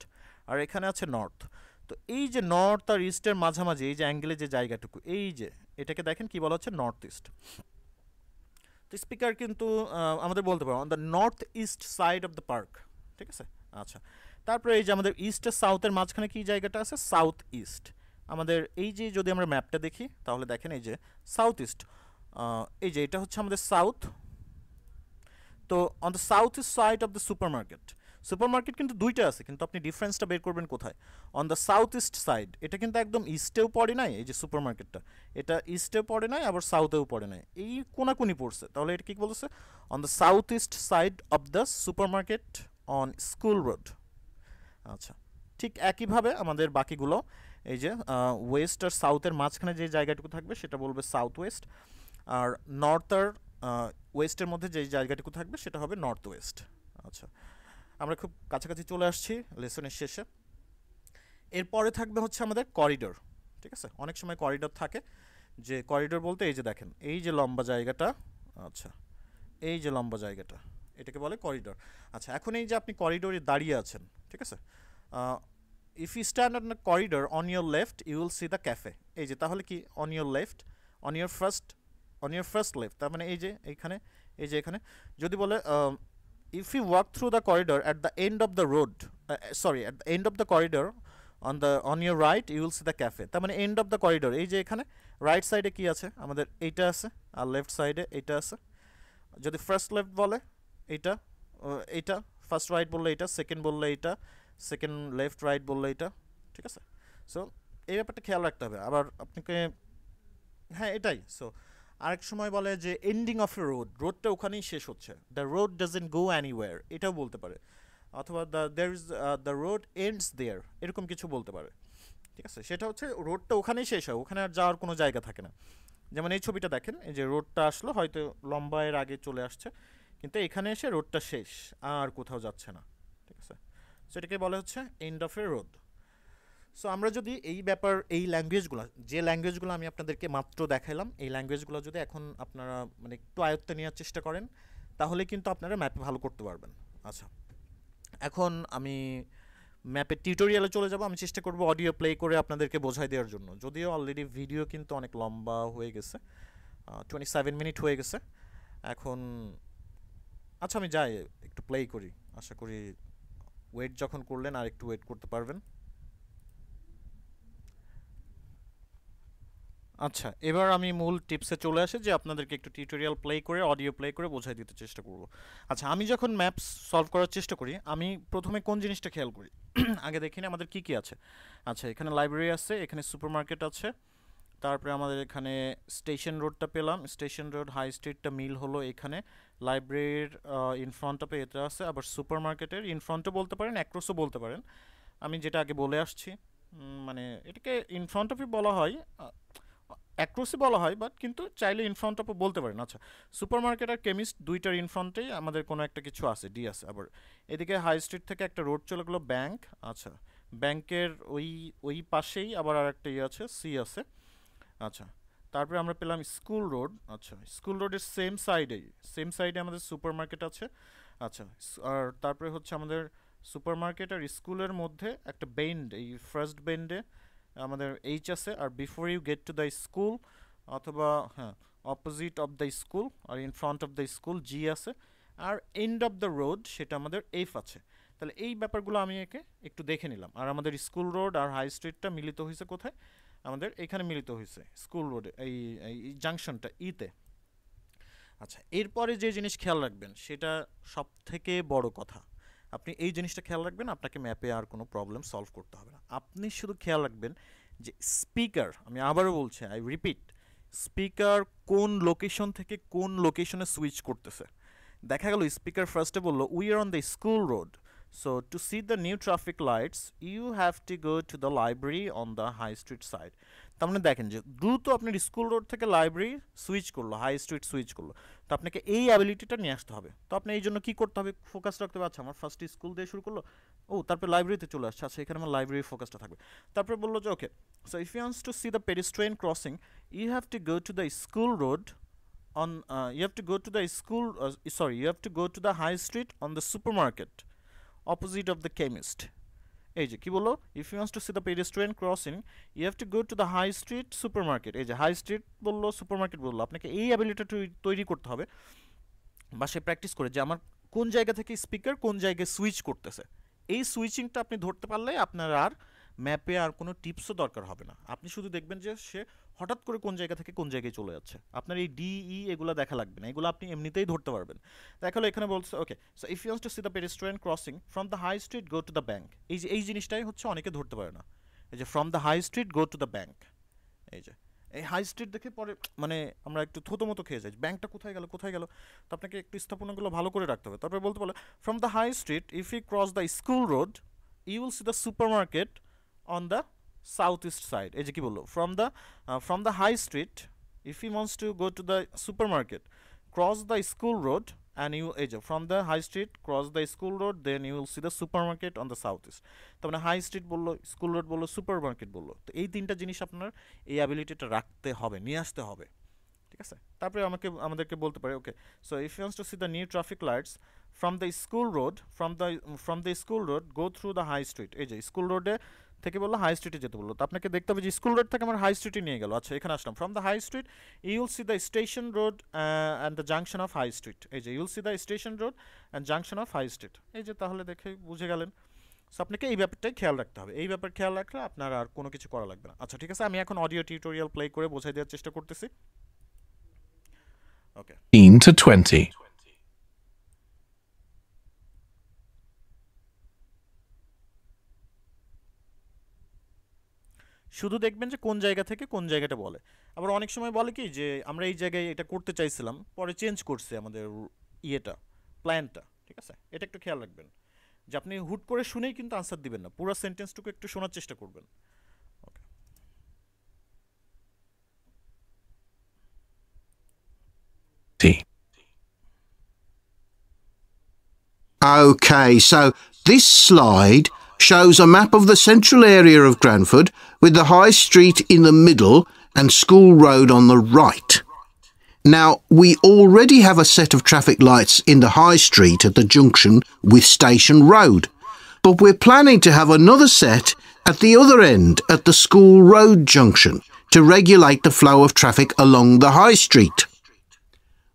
আর এখানে আছে নর্থ তো এই যে নর্থ আর ইস্টের মাঝামাঝি এই যে অ্যাঙ্গেলে যে জায়গাটুকু এই যে এটাকে দেখেন কি বলা হচ্ছে নর্থ ইস্ট তো স্পিকার কিন্তু আমাদের বলতে পারো on the north east side of the park ঠিক আছে আচ্ছা তারপরে এই যে আমাদের ইস্ট আর সাউথের মাঝখানে কি জায়গাটা আছে সাউথ ইস্ট আমাদের এই যে যদি আমরা ম্যাপটা দেখি তাহলে দেখেন এই যে সাউথ ইস্ট এই যে এটা হচ্ছে আমাদের সাউথ তো on the south east side of the supermarket supermarket কিন্তু দুইটা আছে কিন্তু আপনি ডিফারেন্সটা বের করবেন কোথায় on the south east side এটা কিন্তু একদম ইস্টেও পড়ে নাই এই যে সুপার মার্কেটটা এটা ইস্টেও পড়ে নাই আবার সাউথেও পড়ে নাই এই কোনাকুনি পড়ছে তাহলে এটা কী বলছে on the south east side of the supermarket on school road আচ্ছা ঠিক একইভাবে আমাদের বাকিগুলো এই যে ওয়েস্ট আর সাউথের মাঝখানে যে জায়গাটুকু থাকবে সেটা বলবে সাউথ ওয়েস্ট আর নর্থ আর ওয়েস্টের মধ্যে যে জায়গাটুকু থাকবে সেটা হবে নর্থ ওয়েস্ট আচ্ছা আমরা খুব কাছাকাছি চলে আসছি লেসনের শেষে এরপরে থাকবে হচ্ছে আমাদের করিডোর ঠিক আছে অনেক সময় করিডোর থাকে যে করিডোর বলতে এই যে দেখেন এই যে লম্বা জায়গাটা আচ্ছা এই যে লম্বা জায়গাটা এটাকে বলে করিডোর আচ্ছা এখন এই যে আপনি করিডোরে দাঁড়িয়ে আছেন ঠিক আছে if you stand on corridor on your left you will see the cafe এই যে তাহলে কি on your left on your first on your first left তার মানে এই যে এইখানে এই যে এখানে যদি বলে if you walk through the corridor at the end of the road sorry at the end of the corridor on the on your right you will see the cafe তার মানে এন্ড অফ দ্য করিডোর এই যে এখানে right সাইডে কি আছে আমাদের এইটা আছে আর লেফট সাইডে এইটা আছে যদি ফার্স্ট লেফট বলে এইটা এইটা ফার্স্ট রাইট বললে এটা সেকেন্ড বললে এটা সেকেন্ড লেফট রাইট বললে এটা ঠিক আছে সো এই ব্যাপারটা খেয়াল রাখতে হবে আবার আপনাকে হ্যাঁ এটাই সো আরেক সময় বলে যে এন্ডিং অফ এ রোড রোডটা ওখানেই শেষ হচ্ছে the road in go anywhere এটাও বলতে পারে অথবা the there is the road ends there এরকম কিছু বলতে পারে ঠিক আছে সেটা হচ্ছে রোডটা ওখানেই শেষ হয় ওখানে আর যাওয়ার কোনো জায়গা থাকে না যেমন এই ছবিটা দেখেন এই যে রোডটা আসলো হয়তো লম্বা এর আগে চলে আসছে কিন্তু এখানে এসে রোডটা শেষ আর কোথাও যাচ্ছে না ঠিক আছে সো এটাকে বলা হচ্ছে end of a road so আমরা যদি এই ব্যাপার এই ল্যাঙ্গুয়েজগুলো যে ল্যাঙ্গুয়েজগুলো আমি আপনাদেরকে মাত্র দেখাইলাম এই ল্যাঙ্গুয়েজগুলো যদি এখন আপনারা মানে একটু আয়ত্তে নেওয়ার চেষ্টা করেন তাহলে কিন্তু আপনারা ম্যাপে ভালো করতে পারবেন আচ্ছা এখন আমি ম্যাপের টিউটোরিয়ালে চলে যাব আমি চেষ্টা করব অডিও প্লে করে আপনাদেরকে বোঝাই দেওয়ার জন্য যদিও অলরেডি ভিডিও কিন্তু অনেক লম্বা হয়ে গেছে টোয়েন্টি সেভেন মিনিট হয়ে গেছে এখন আচ্ছা আমি যাই একটু প্লে করি আশা করি ওয়েট যখন করলেন আর একটু ওয়েট করতে পারবেন আচ্ছা এবার আমি মূল টিপসে চলে আসি যে আপনাদেরকে একটু টিউটোরিয়াল প্লে করে অডিও প্লে করে বোঝাই দিতে চেষ্টা করব আচ্ছা আমি যখন ম্যাপস সলভ করার চেষ্টা করি আমি প্রথমে কোন জিনিসটা খেয়াল করি আগে দেখি না আমাদের কি কি আছে আচ্ছা এখানে লাইব্রেরি আছে এখানে সুপারমার্কেট আছে তারপরে আমাদের এখানে স্টেশন রোডটা পেলাম স্টেশন রোড হাই স্ট্রিটটা মিল হলো এখানে লাইব্রেরির ইনফ্রন্ট অফে এটা আছে আবার সুপার মার্কেটের ইনফ্রন্টও বলতে পারেন অ্যাক্রোসও বলতে পারেন আমি যেটা আগে বলে আসছি মানে এটাকে ইনফ্রন্ট অফই বলা হয় অ্যাক্রোসই বলা হয় বাট কিন্তু চাইলে ইনফ্রন্ট অফও বলতে পারেন আচ্ছা সুপার মার্কেট আর কেমিস্ট দুইটার ইনফ্রন্টেই আমাদের কোনো একটা কিছু আছে ডি আছে আবার এদিকে হাই স্ট্রিট থেকে একটা রোড চলে গেলো ব্যাংক আচ্ছা ব্যাংকের ওই ওই পাশেই আবার আর একটা ইয়ে আছে সি আছে আচ্ছা তারপরে আমরা পেলাম স্কুল রোড আচ্ছা স্কুল রোডের সেম সাইডেই সেম সাইডে আমাদের সুপার মার্কেট আছে আচ্ছা আর তারপরে হচ্ছে আমাদের সুপার মার্কেট আর স্কুলের মধ্যে একটা বেন্ড এই ফার্স্ট বেন্ডে আমাদের এইচ আছে আর before you get to the school অথবা হ্যাঁ অপোজিট অফ দ্য স্কুল আর in front of the school G আছে আর এন্ড অফ দ্য রোড সেটা আমাদের এফ আছে তাহলে এই ব্যাপারগুলো আমি একে একটু দেখে নিলাম আর আমাদের স্কুল রোড আর হাই স্ট্রিটটা মিলিত হয়েছে কোথায় আমাদের এখানে মিলিত হয়েছে স্কুল রোডে এই এই জাংশনটা ইতে আচ্ছা এরপরে যে জিনিস খেয়াল রাখবেন সেটা সব থেকে বড় কথা আপনি এই জিনিসটা খেয়াল রাখবেন আপনাকে ম্যাপে আর কোনো প্রবলেম সলভ করতে হবে না আপনি শুধু খেয়াল রাখবেন যে স্পিকার আমি আবারও বলছি আই রিপিট স্পিকার কোন লোকেশন থেকে কোন লোকেশনে সুইচ করতেছে দেখা গেল স্পিকার ফার্স্টে বললো we are on the school road So to see the new traffic lights, you have to go to the library on the high street side. তার মানে দেখেন যে দ্রুত আপনার স্কুল রোড থেকে লাইব্রেরি সুইচ করলো হাই স্ট্রিট সুইচ করলো তো আপনাকে এই অ্যাবিলিটিটা নিয়ে আসতে হবে তো আপনি এই জন্য কী করতে হবে ফোকাস রাখতে হবে আচ্ছা আমার ফার্স্ট স্কুল দিয়ে শুরু করলো ও তারপর লাইব্রেরিতে চলে আসছে আচ্ছা এখানে আমার লাইব্রেরি ফোকাসটা থাকবে তারপরে বললো যে okay so if you to see the pedestrian crossing you have to go to the school road on uh, you to to go to the school uh, sorry you have to go to the high street on the opposite of the chemist এই যে কি বললো if you to see the pedestrian crossing you have to go to the high street supermarket এই যে high street বললো supermarket বললো আপনাকে এই অ্যাবিলিটি তৈরি করতে হবে বা সে প্র্যাকটিস করে যে আমার কোন জায়গা থেকে স্পিকার কোন জায়গায় সুইচ করতেছে এই সুইচিংটা আপনি ধরতে পারলে আপনার আর ম্যাপে আর কোনো টিপসও দরকার হবে না আপনি শুধু দেখবেন যে সে হঠাৎ করে কোন জায়গা থেকে কোন জায়গায় চলে যাচ্ছে আপনার এই ডিই e এগুলো দেখা লাগবে না এগুলো আপনি এমনিতেই ধরতে পারবেন দেখা হলো এখানে বলছে okay so if you to see the pedestrian crossing from the high street go to the bank এই যে এই জিনিসটাই হচ্ছে অনেকে ধরতে পারে না এই যে from the high street go to the bank এই যে এই হাই স্ট্রিট দেখে পরে মানে আমরা একটু থুতো মতো খেয়ে যাই ব্যাংকটা কোথায় গেল কোথায় গেল তো আপনাকে একটু স্থাপনাগুলো ভালো করে রাখতে হবে তারপরে বলতে পারে from the high street if you cross the school road you will see the supermarket on the south east side এই যে কি বললো from the uh, from the high street if he wants to go to the supermarket cross the school road and you এই যে from the high street cross the school road then you will see the supermarket on the south east তার মানে high street বললো school road বললো supermarket বললো তো এই তিনটা জিনিস আপনার এই অ্যাবিলিটিটা রাখতে হবে নিয়ে আসতে হবে ঠিক আছে তারপরে আমাকে আমাদেরকে বলতে পারে okay so if you wants to see the new traffic lights from the school road from the from the school road go through the high street এই যে স্কুল রোডে থেকে বললো হাই স্ট্রিটে যেতে বললো তো আপনাকে দেখতে হবে যে স্কুল রোড থেকে আমার হাই স্ট্রিটে নিয়ে গেল আচ্ছা এখানে আসলাম from the high street you'll see the station road and the junction of high street এই যে you'll see the station road and junction of high street এই যে তাহলে দেখে বুঝে গেলেন সো আপনাকে এই ব্যাপারটাই খেয়াল রাখতে হবে এই ব্যাপার খেয়াল রাখলে আপনার আর কোনো কিছু করা লাগবে না আচ্ছা ঠিক আছে আমি এখন অডিও টিউটোরিয়াল প্লে করে বোঝাই দেওয়ার চেষ্টা করতেছি ওকে 15 to 20 শুধু দেখবেন যে কোন জায়গা থেকে কোন জায়গাটা বলে আবার অনেক সময় বলে কি যে আমরা এই জায়গায় এটা করতে চাইছিলাম পরে চেঞ্জ করছে আমাদের ইয়েটা প্ল্যানটা ঠিক আছে এটা একটু খেয়াল রাখবেন যে আপনি হুট করে শুনেই কিন্তু আনসার দিবেন না পুরো সেন্টেন্সটুকু একটু শোনার চেষ্টা করবেন ওকে Okay, so this slide shows a map of the central area of Granford with the High Street in the middle and School Road on the right. Now, we already have a set of traffic lights in the High Street at the junction with Station Road, but we're planning to have another set at the other end at the School Road junction to regulate the flow of traffic along the High Street.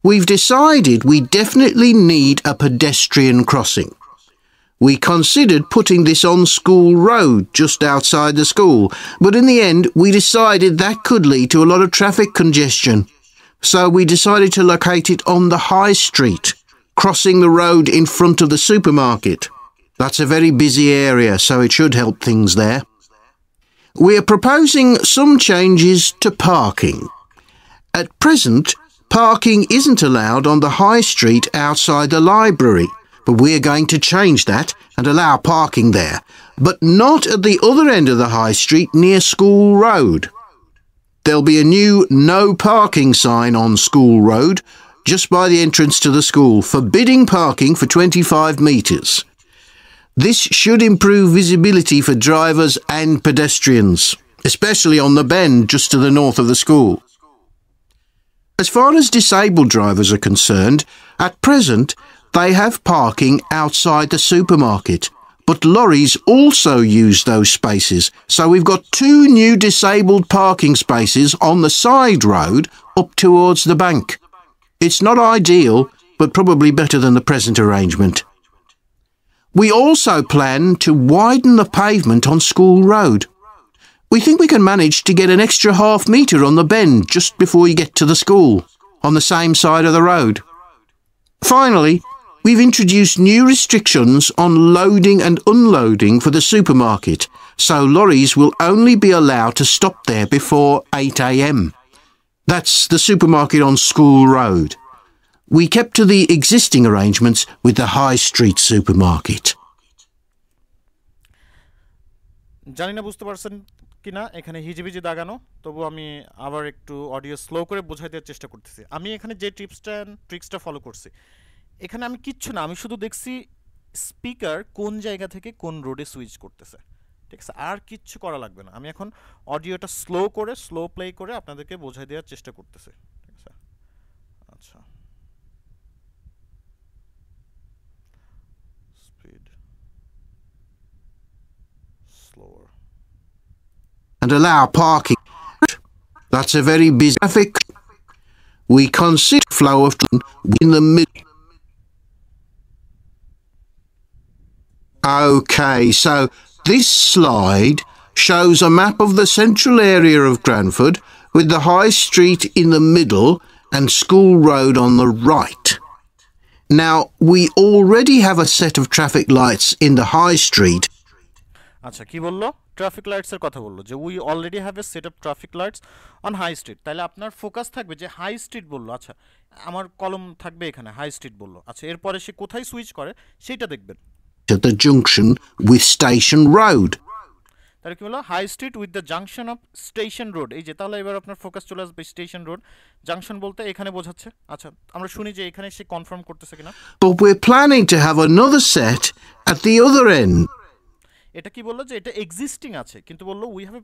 We've decided we definitely need a pedestrian crossing we considered putting this on School Road, just outside the school, but in the end we decided that could lead to a lot of traffic congestion. So we decided to locate it on the High Street, crossing the road in front of the supermarket. That's a very busy area, so it should help things there. We are proposing some changes to parking. At present, parking isn't allowed on the High Street outside the library but we're going to change that and allow parking there, but not at the other end of the high street near School Road. There'll be a new no parking sign on School Road just by the entrance to the school, forbidding parking for 25 metres. This should improve visibility for drivers and pedestrians, especially on the bend just to the north of the school. As far as disabled drivers are concerned, at present they have parking outside the supermarket, but lorries also use those spaces. So we've got two new disabled parking spaces on the side road up towards the bank. It's not ideal, but probably better than the present arrangement. We also plan to widen the pavement on School Road. We think we can manage to get an extra half metre on the bend just before you get to the school, on the same side of the road. Finally, we've introduced new restrictions on loading and unloading for the supermarket, so lorries will only be allowed to stop there before 8am. That's the supermarket on School Road. We kept to the existing arrangements with the High Street supermarket. জানি না বুঝতে পারছেন কিনা এখানে হিজিবিজি দাগানো তবু আমি আবার একটু অডিও স্লো করে বোঝাই দেওয়ার চেষ্টা করতেছি আমি এখানে যে টিপসটা ট্রিক্সটা ফলো করছি এখানে আমি কিচ্ছু না আমি শুধু দেখছি স্পিকার কোন জায়গা থেকে কোন রোডে সুইচ করতেছে ঠিক আছে আর কিচ্ছু করা লাগবে না আমি এখন অডিওটা স্লো করে স্লো প্লে করে আপনাদেরকে বোঝাই দেওয়ার চেষ্টা করতেছে ঠিক আছে আচ্ছা speed slower and allow parking that's a very busy traffic we consider flow of in the middle Okay, so this slide shows a map of the central area of Granford with the High Street in the middle and School Road on the right. Now, we already have a set of traffic lights in the High Street. আচ্ছা কি বললো traffic লাইটসের কথা বললো যে we already have a set up traffic lights on high street তাহলে আপনার focus থাকবে যে হাই স্ট্রিট বললো আচ্ছা আমার কলম থাকবে এখানে হাই স্ট্রিট বললো আচ্ছা এরপরে সে কোথায় সুইচ করে সেটা দেখবেন to the junction with Station Road. তার কি হলো high street with the junction of station road এই যে তাহলে এবার আপনার ফোকাস চলে আসবে স্টেশন রোড জাংশন বলতে এখানে বোঝাচ্ছে আচ্ছা আমরা শুনি যে এখানে সে কনফার্ম করতেছে কিনা but we're planning to have another set at the other end এটা কি বললো যে এটা এক্সিস্টিং আছে কিন্তু বললো we have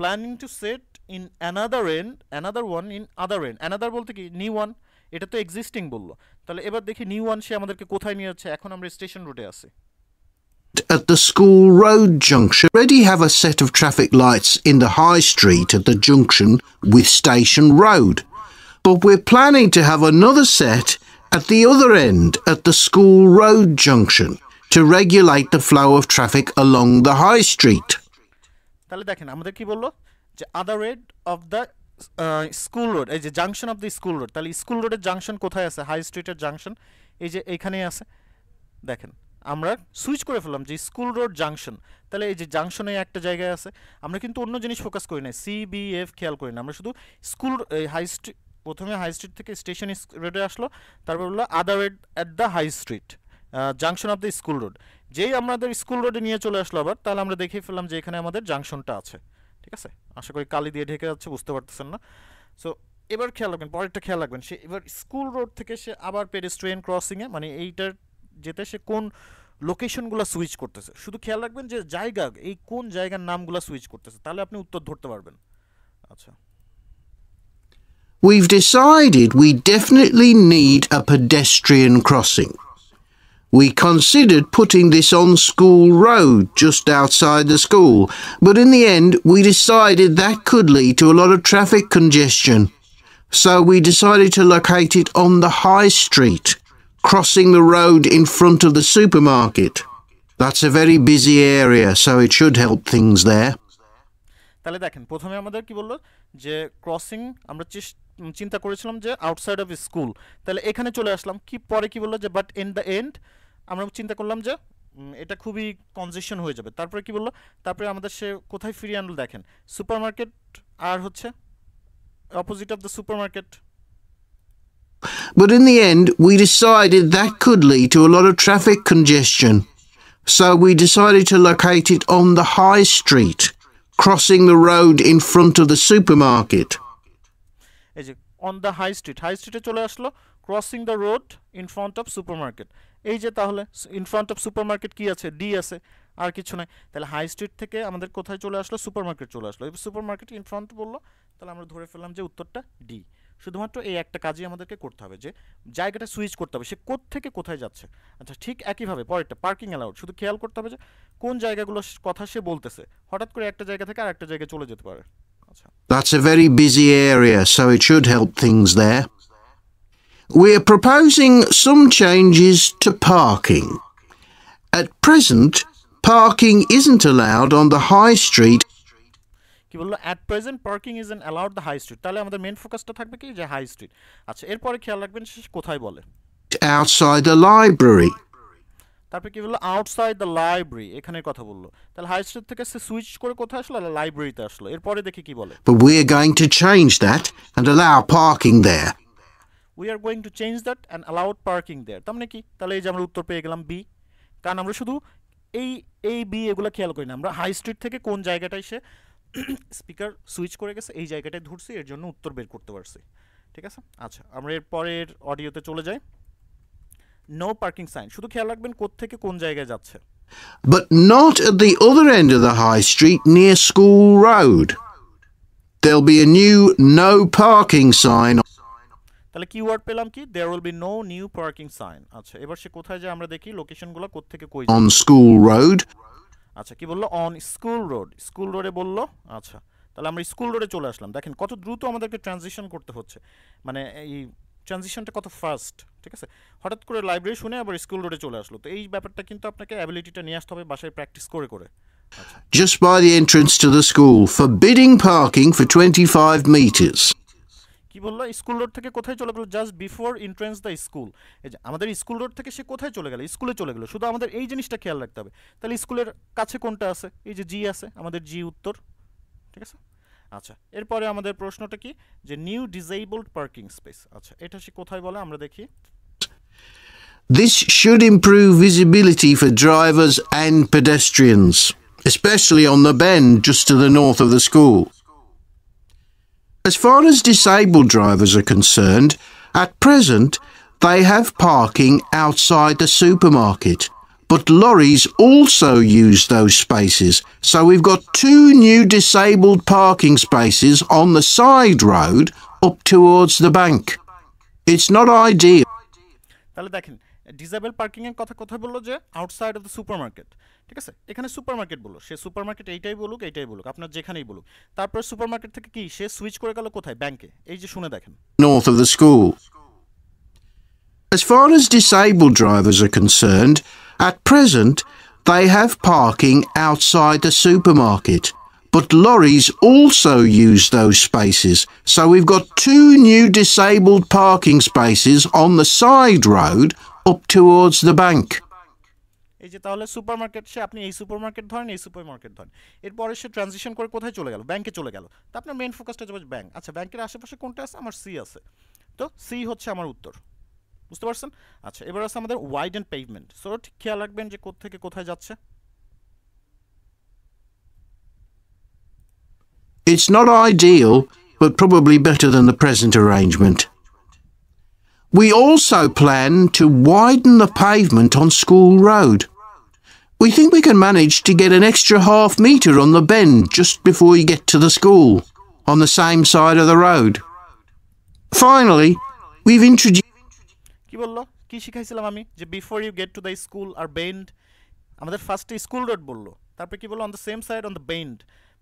planning to set in another end another one in other end another বলতে কি নিউ ওয়ান এটা তো এক্সিস্টিং বললো তাহলে এবার দেখি নিউ ওয়ান সে আমাদেরকে কোথায় নিয়ে যাচ্ছে এখন আমরা স্টেশন রোডে আছি at the School Road junction. Already have a set of traffic lights in the High Street at the junction with Station Road, but we're planning to have another set at the other end at the School Road junction to regulate the flow of traffic along the High Street. তাহলে দেখেন আমাদের The বললো যে other red of the school road এই যে junction of the school road তাহলে school রোডের junction কোথায় আছে হাই স্ট্রিটের জাংশন এই যে এইখানেই আছে দেখেন আমরা সুইচ করে ফেললাম যে স্কুল রোড জাংশন তাহলে এই যে জাংশনে একটা জায়গায় আছে আমরা কিন্তু অন্য জিনিস ফোকাস করি না সিবিএফ খেয়াল করি না আমরা শুধু স্কুল হাই স্ট্রিট প্রথমে হাই স্ট্রিট থেকে স্টেশন রোডে আসলো তারপর বললো other red at the high street junction of the school road যেই আমাদের স্কুল রোডে নিয়ে চলে আসলো আবার তাহলে আমরা দেখে ফেললাম যে এখানে আমাদের জাংশনটা আছে ঠিক আছে আশা করি কালি দিয়ে ঢেকে যাচ্ছে বুঝতে পারতেছেন না সো এবার খেয়াল রাখবেন পরেরটা খেয়াল রাখবেন সে এবার স্কুল রোড থেকে সে আবার পেরেস্ট্রেন ক্রসিংয়ে মানে এইটার যেতে সে কোন লোকেশনগুলো সুইচ করতেছে শুধু খেয়াল রাখবেন যে জায়গা এই কোন জায়গার নামগুলো সুইচ করতেছে তাহলে আপনি উত্তর ধরতে পারবেন আচ্ছা We've decided we definitely need a pedestrian crossing. We considered putting this on school road just outside the school, but in the end we decided that could lead to a lot of traffic congestion. So we decided to locate it on the high street crossing the road in front of the supermarket. That's a very busy area, so it should help things there. তাহলে দেখেন প্রথমে আমাদের কি বললো যে crossing আমরা চিন্তা করেছিলাম যে আউটসাইড অফ স্কুল তাহলে এখানে চলে আসলাম কি পরে কি বললো যে বাট ইন দ্য এন্ড আমরা চিন্তা করলাম যে এটা খুবই কনজেশন হয়ে যাবে তারপরে কি বললো তারপরে আমাদের সে কোথায় ফিরিয়ে আনলো দেখেন সুপারমার্কেট আর হচ্ছে opposite of the supermarket But in the end, we decided that could lead to a lot of traffic congestion. So we decided to locate it on the high street, crossing the road in front of the supermarket. On the high street, high street চলে আসলো crossing the road in front of supermarket এই যে তাহলে in front of supermarket কি আছে D আছে আর কিছু নাই তাহলে হাই স্ট্রিট থেকে আমাদের কোথায় চলে আসলো সুপারমার্কেট চলে আসলো supermarket in front. বললো তাহলে আমরা ধরে ফেললাম যে উত্তরটা ডি শুধুমাত্র এই একটা কাজই আমাদেরকে করতে হবে যে জায়গাটা সুইচ করতে হবে সে থেকে কোথায় যাচ্ছে আচ্ছা ঠিক একইভাবে পরেরটা পার্কিং অ্যালাউড শুধু খেয়াল করতে হবে যে কোন জায়গাগুলো কথা সে বলতেছে হঠাৎ করে একটা জায়গা থেকে আর একটা জায়গায় চলে যেতে পারে আচ্ছা That's a very busy area, so it should help things there. We are proposing some changes to parking. At present, parking isn't allowed on the high street কি বললো at present parking is an allowed the high street তাহলে আমাদের main ফোকাসটা থাকবে কি যে high street আচ্ছা এরপরে খেয়াল রাখবেন সে কোথায় বলে আউটসাইড দ্য লাইব্রেরি তারপরে কি বললো আউটসাইড দ্য লাইব্রেরি এখানে কথা বললো তাহলে হাই স্ট্রিট থেকে সে সুইচ করে কোথায় আসলো লাইব্রেরিতে আসলো এরপরে দেখি কি বলে but we are going to change that and allow parking there we are going to change that and allowed parking there তার মানে কি তাহলে এই যে আমরা উত্তর পেয়ে গেলাম বি কারণ আমরা শুধু এই এই বি এগুলো খেয়াল করি না আমরা হাই স্ট্রিট থেকে কোন জায়গাটায় সে স্পিকার সুইচ করে গেছে এই জায়গাটায় ধরছি এর জন্য উত্তর বের করতে পারছি ঠিক আছে আচ্ছা আমরা এর পরের অডিওতে চলে যাই নো পার্কিং সাইন শুধু খেয়াল রাখবেন কোথ থেকে কোন জায়গায় যাচ্ছে But not at the other end of the high street near School Road. There'll be a new no parking sign. তাহলে কিওয়ার্ড পেলাম কি there will be no new parking sign আচ্ছা এবার সে কোথায় যায় আমরা দেখি লোকেশনগুলো কোথ থেকে কই অন স্কুল রোড আচ্ছা কি বললো অন স্কুল রোড স্কুল রোডে বললো আচ্ছা তাহলে আমরা স্কুল রোডে চলে আসলাম দেখেন কত দ্রুত আমাদেরকে ট্রানজিশন করতে হচ্ছে মানে এই ট্রানজিশনটা কত ফাস্ট ঠিক আছে হঠাৎ করে লাইব্রেরি শুনে আবার স্কুল রোডে চলে আসলো তো এই ব্যাপারটা কিন্তু আপনাকে অ্যাবিলিটিটা নিয়ে আসতে হবে বাসায় প্র্যাকটিস করে করে আচ্ছা। Just by the entrance to the school, forbidding parking for 25 meters. কি বললো স্কুল রোড থেকে কোথায় চলে গেলো just before entrance the school এই যে আমাদের স্কুল রোড থেকে সে কোথায় চলে গেল স্কুলে চলে গেলো শুধু আমাদের এই জিনিসটা খেয়াল রাখতে হবে তাহলে স্কুলের কাছে কোনটা আছে এই যে জি আছে আমাদের জি উত্তর ঠিক আছে আচ্ছা এরপরে আমাদের প্রশ্নটা কি যে নিউ ডিজেবলড পার্কিং স্পেস আচ্ছা এটা সে কোথায় বলে আমরা দেখি This should improve visibility for drivers and pedestrians, especially on the bend just to the north of the school. As far as disabled drivers are concerned, at present they have parking outside the supermarket. But lorries also use those spaces, so we've got two new disabled parking spaces on the side road up towards the bank. It's not ideal. disabled parking outside of the supermarket. ঠিক আছে এখানে supermarket বলো সে supermarket এইটাই বলুক এইটাই বলুক আপনার যেখানেই বলুক তারপর সুপারমার্কেট থেকে কি সে সুইচ করে গেল কোথায় ব্যাংকে এই যে শুনে দেখেন north of the school as far as disabled drivers are concerned at present they have parking outside the supermarket but lorries also use those spaces. So we've got two new disabled parking spaces on the side road up towards the bank. এই যে তাহলে super market সে আপনি এই super market ধরেন এই super market ধরেন এরপরে সে transition করে কোথায় চলে গেল ব্যাংকে চলে গেল তো আপনার মেন ফোকাসটা যাবে ব্যাংক আচ্ছা ব্যাংকের আশেপাশে কোনটা আছে আমার সি আছে তো সি হচ্ছে আমার উত্তর বুঝতে পারছেন আচ্ছা এবার আছে আমাদের ওয়াইড অ্যান্ড পেভমেন্ট সো ঠিক খেয়াল রাখবেন যে থেকে কোথায় যাচ্ছে It's not ideal, but probably better than the present arrangement. We also plan to widen the pavement on School Road. We think we can manage to get an extra half metre on the bend just before you get to the school, on the same side of the road. Finally, we've introduced... কি বললো কি শিখাইছিলাম আমি যে before you get to the school আর bend আমাদের ফার্স্টে school road বললো তারপরে কি বললো on the same side on the bend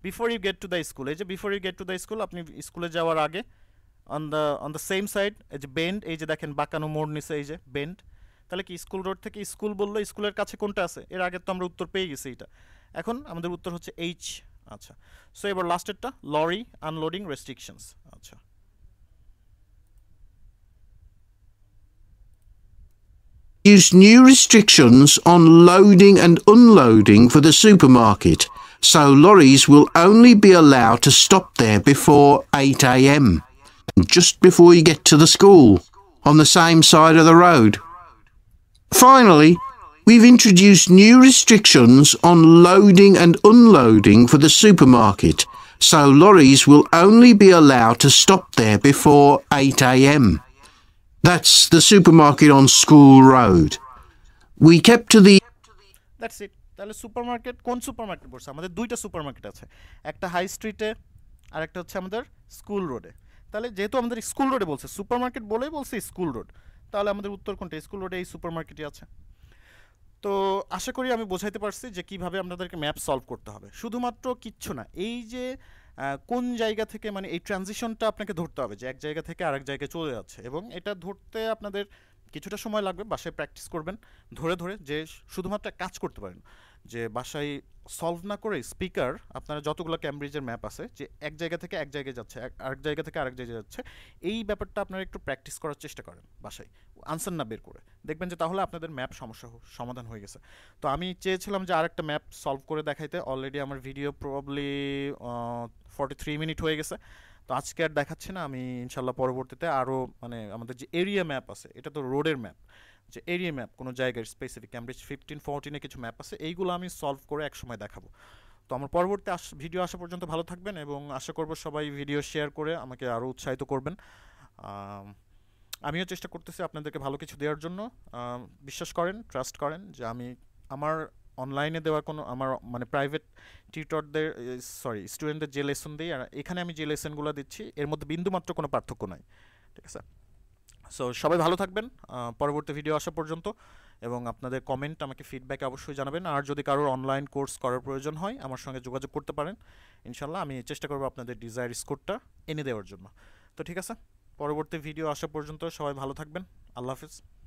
before you get to the school এই যে before you get to the school আপনি স্কুলে যাওয়ার আগে on the on the same side এই যে বেন্ড এই যে দেখেন বাঁকানো মোড় নিচে এই যে বেন্ড তাহলে কি স্কুল রোড থেকে স্কুল বললো স্কুলের কাছে কোনটা আছে এর আগে তো আমরা উত্তর পেয়ে গেছি এটা এখন আমাদের উত্তর হচ্ছে এইচ আচ্ছা সো এবার লাস্টেরটা লরি আনলোডিং রেস্ট্রিকশনস আচ্ছা Use new restrictions on loading and unloading for the supermarket, so lorries will only be allowed to stop there before 8 am, just before you get to the school, on the same side of the road. Finally, we've introduced new restrictions on loading and unloading for the supermarket, so lorries will only be allowed to stop there before 8am. That's the supermarket on School Road. We kept to the... That's it. তাহলে supermarket কোন supermarket পড়ছে আমাদের দুইটা supermarket আছে একটা high স্ট্রিটে আর একটা হচ্ছে আমাদের স্কুল রোডে তাহলে যেহেতু আমাদের স্কুল রোডে বলছে সুপারমার্কেট বলেই বলছে স্কুল রোড তাহলে আমাদের উত্তর কোনটা স্কুল রোডে এই সুপার মার্কেটই আছে তো আশা করি আমি বোঝাইতে পারছি যে কিভাবে আপনাদেরকে ম্যাপ সলভ করতে হবে শুধুমাত্র কিচ্ছু না এই যে কোন জায়গা থেকে মানে এই ট্রানজিশনটা আপনাকে ধরতে হবে যে এক জায়গা থেকে আরেক জায়গায় চলে যাচ্ছে এবং এটা ধরতে আপনাদের কিছুটা সময় লাগবে বাসায় প্র্যাকটিস করবেন ধরে ধরে যে শুধুমাত্র কাজ করতে পারেন যে বাসায় সলভ না করে স্পিকার আপনারা যতগুলো ক্যামব্রিজের ম্যাপ আছে যে এক জায়গা থেকে এক জায়গায় যাচ্ছে আরেক জায়গা থেকে আরেক জায়গায় যাচ্ছে এই ব্যাপারটা আপনারা একটু প্র্যাকটিস করার চেষ্টা করেন বাসায় আনসার না বের করে দেখবেন যে তাহলে আপনাদের ম্যাপ সমস্যা সমাধান হয়ে গেছে তো আমি চেয়েছিলাম যে আরেকটা ম্যাপ সলভ করে দেখাইতে অলরেডি আমার video probably forty three minute হয়ে গেছে তো আজকে আর দেখাচ্ছি না আমি ইনশাল্লাহ পরবর্তীতে আরও মানে আমাদের যে এরিয়া ম্যাপ আছে এটা তো রোডের ম্যাপ যে এরিয়া ম্যাপ কোনো জায়গার স্পেসিফিক ক্যামব্রিজ ফিফটিন ফোরটিনে কিছু ম্যাপ আছে এইগুলো আমি সলভ করে একসময় দেখাবো তো আমার পরবর্তী ভিডিও আসা পর্যন্ত ভালো থাকবেন এবং আশা করবো সবাই ভিডিও শেয়ার করে আমাকে আরও উৎসাহিত করবেন আমিও চেষ্টা করতেছি আপনাদেরকে ভালো কিছু দেওয়ার জন্য বিশ্বাস করেন ট্রাস্ট করেন যে আমি আমার অনলাইনে দেওয়া কোনো আমার মানে প্রাইভেট টিউটরদের সরি স্টুডেন্টদের যে লেসন দিই আর এখানে আমি যে লেসনগুলো দিচ্ছি এর মধ্যে বিন্দুমাত্র কোনো পার্থক্য নাই ঠিক আছে সো সবাই ভালো থাকবেন পরবর্তী ভিডিও আসা পর্যন্ত এবং আপনাদের কমেন্ট আমাকে ফিডব্যাক অবশ্যই জানাবেন আর যদি কারোর অনলাইন কোর্স করার প্রয়োজন হয় আমার সঙ্গে যোগাযোগ করতে পারেন ইনশাল্লাহ আমি চেষ্টা করবো আপনাদের ডিজায়ার স্কোরটা এনে দেওয়ার জন্য তো ঠিক আছে পরবর্তী ভিডিও আসা পর্যন্ত সবাই ভালো থাকবেন আল্লাহ হাফিজ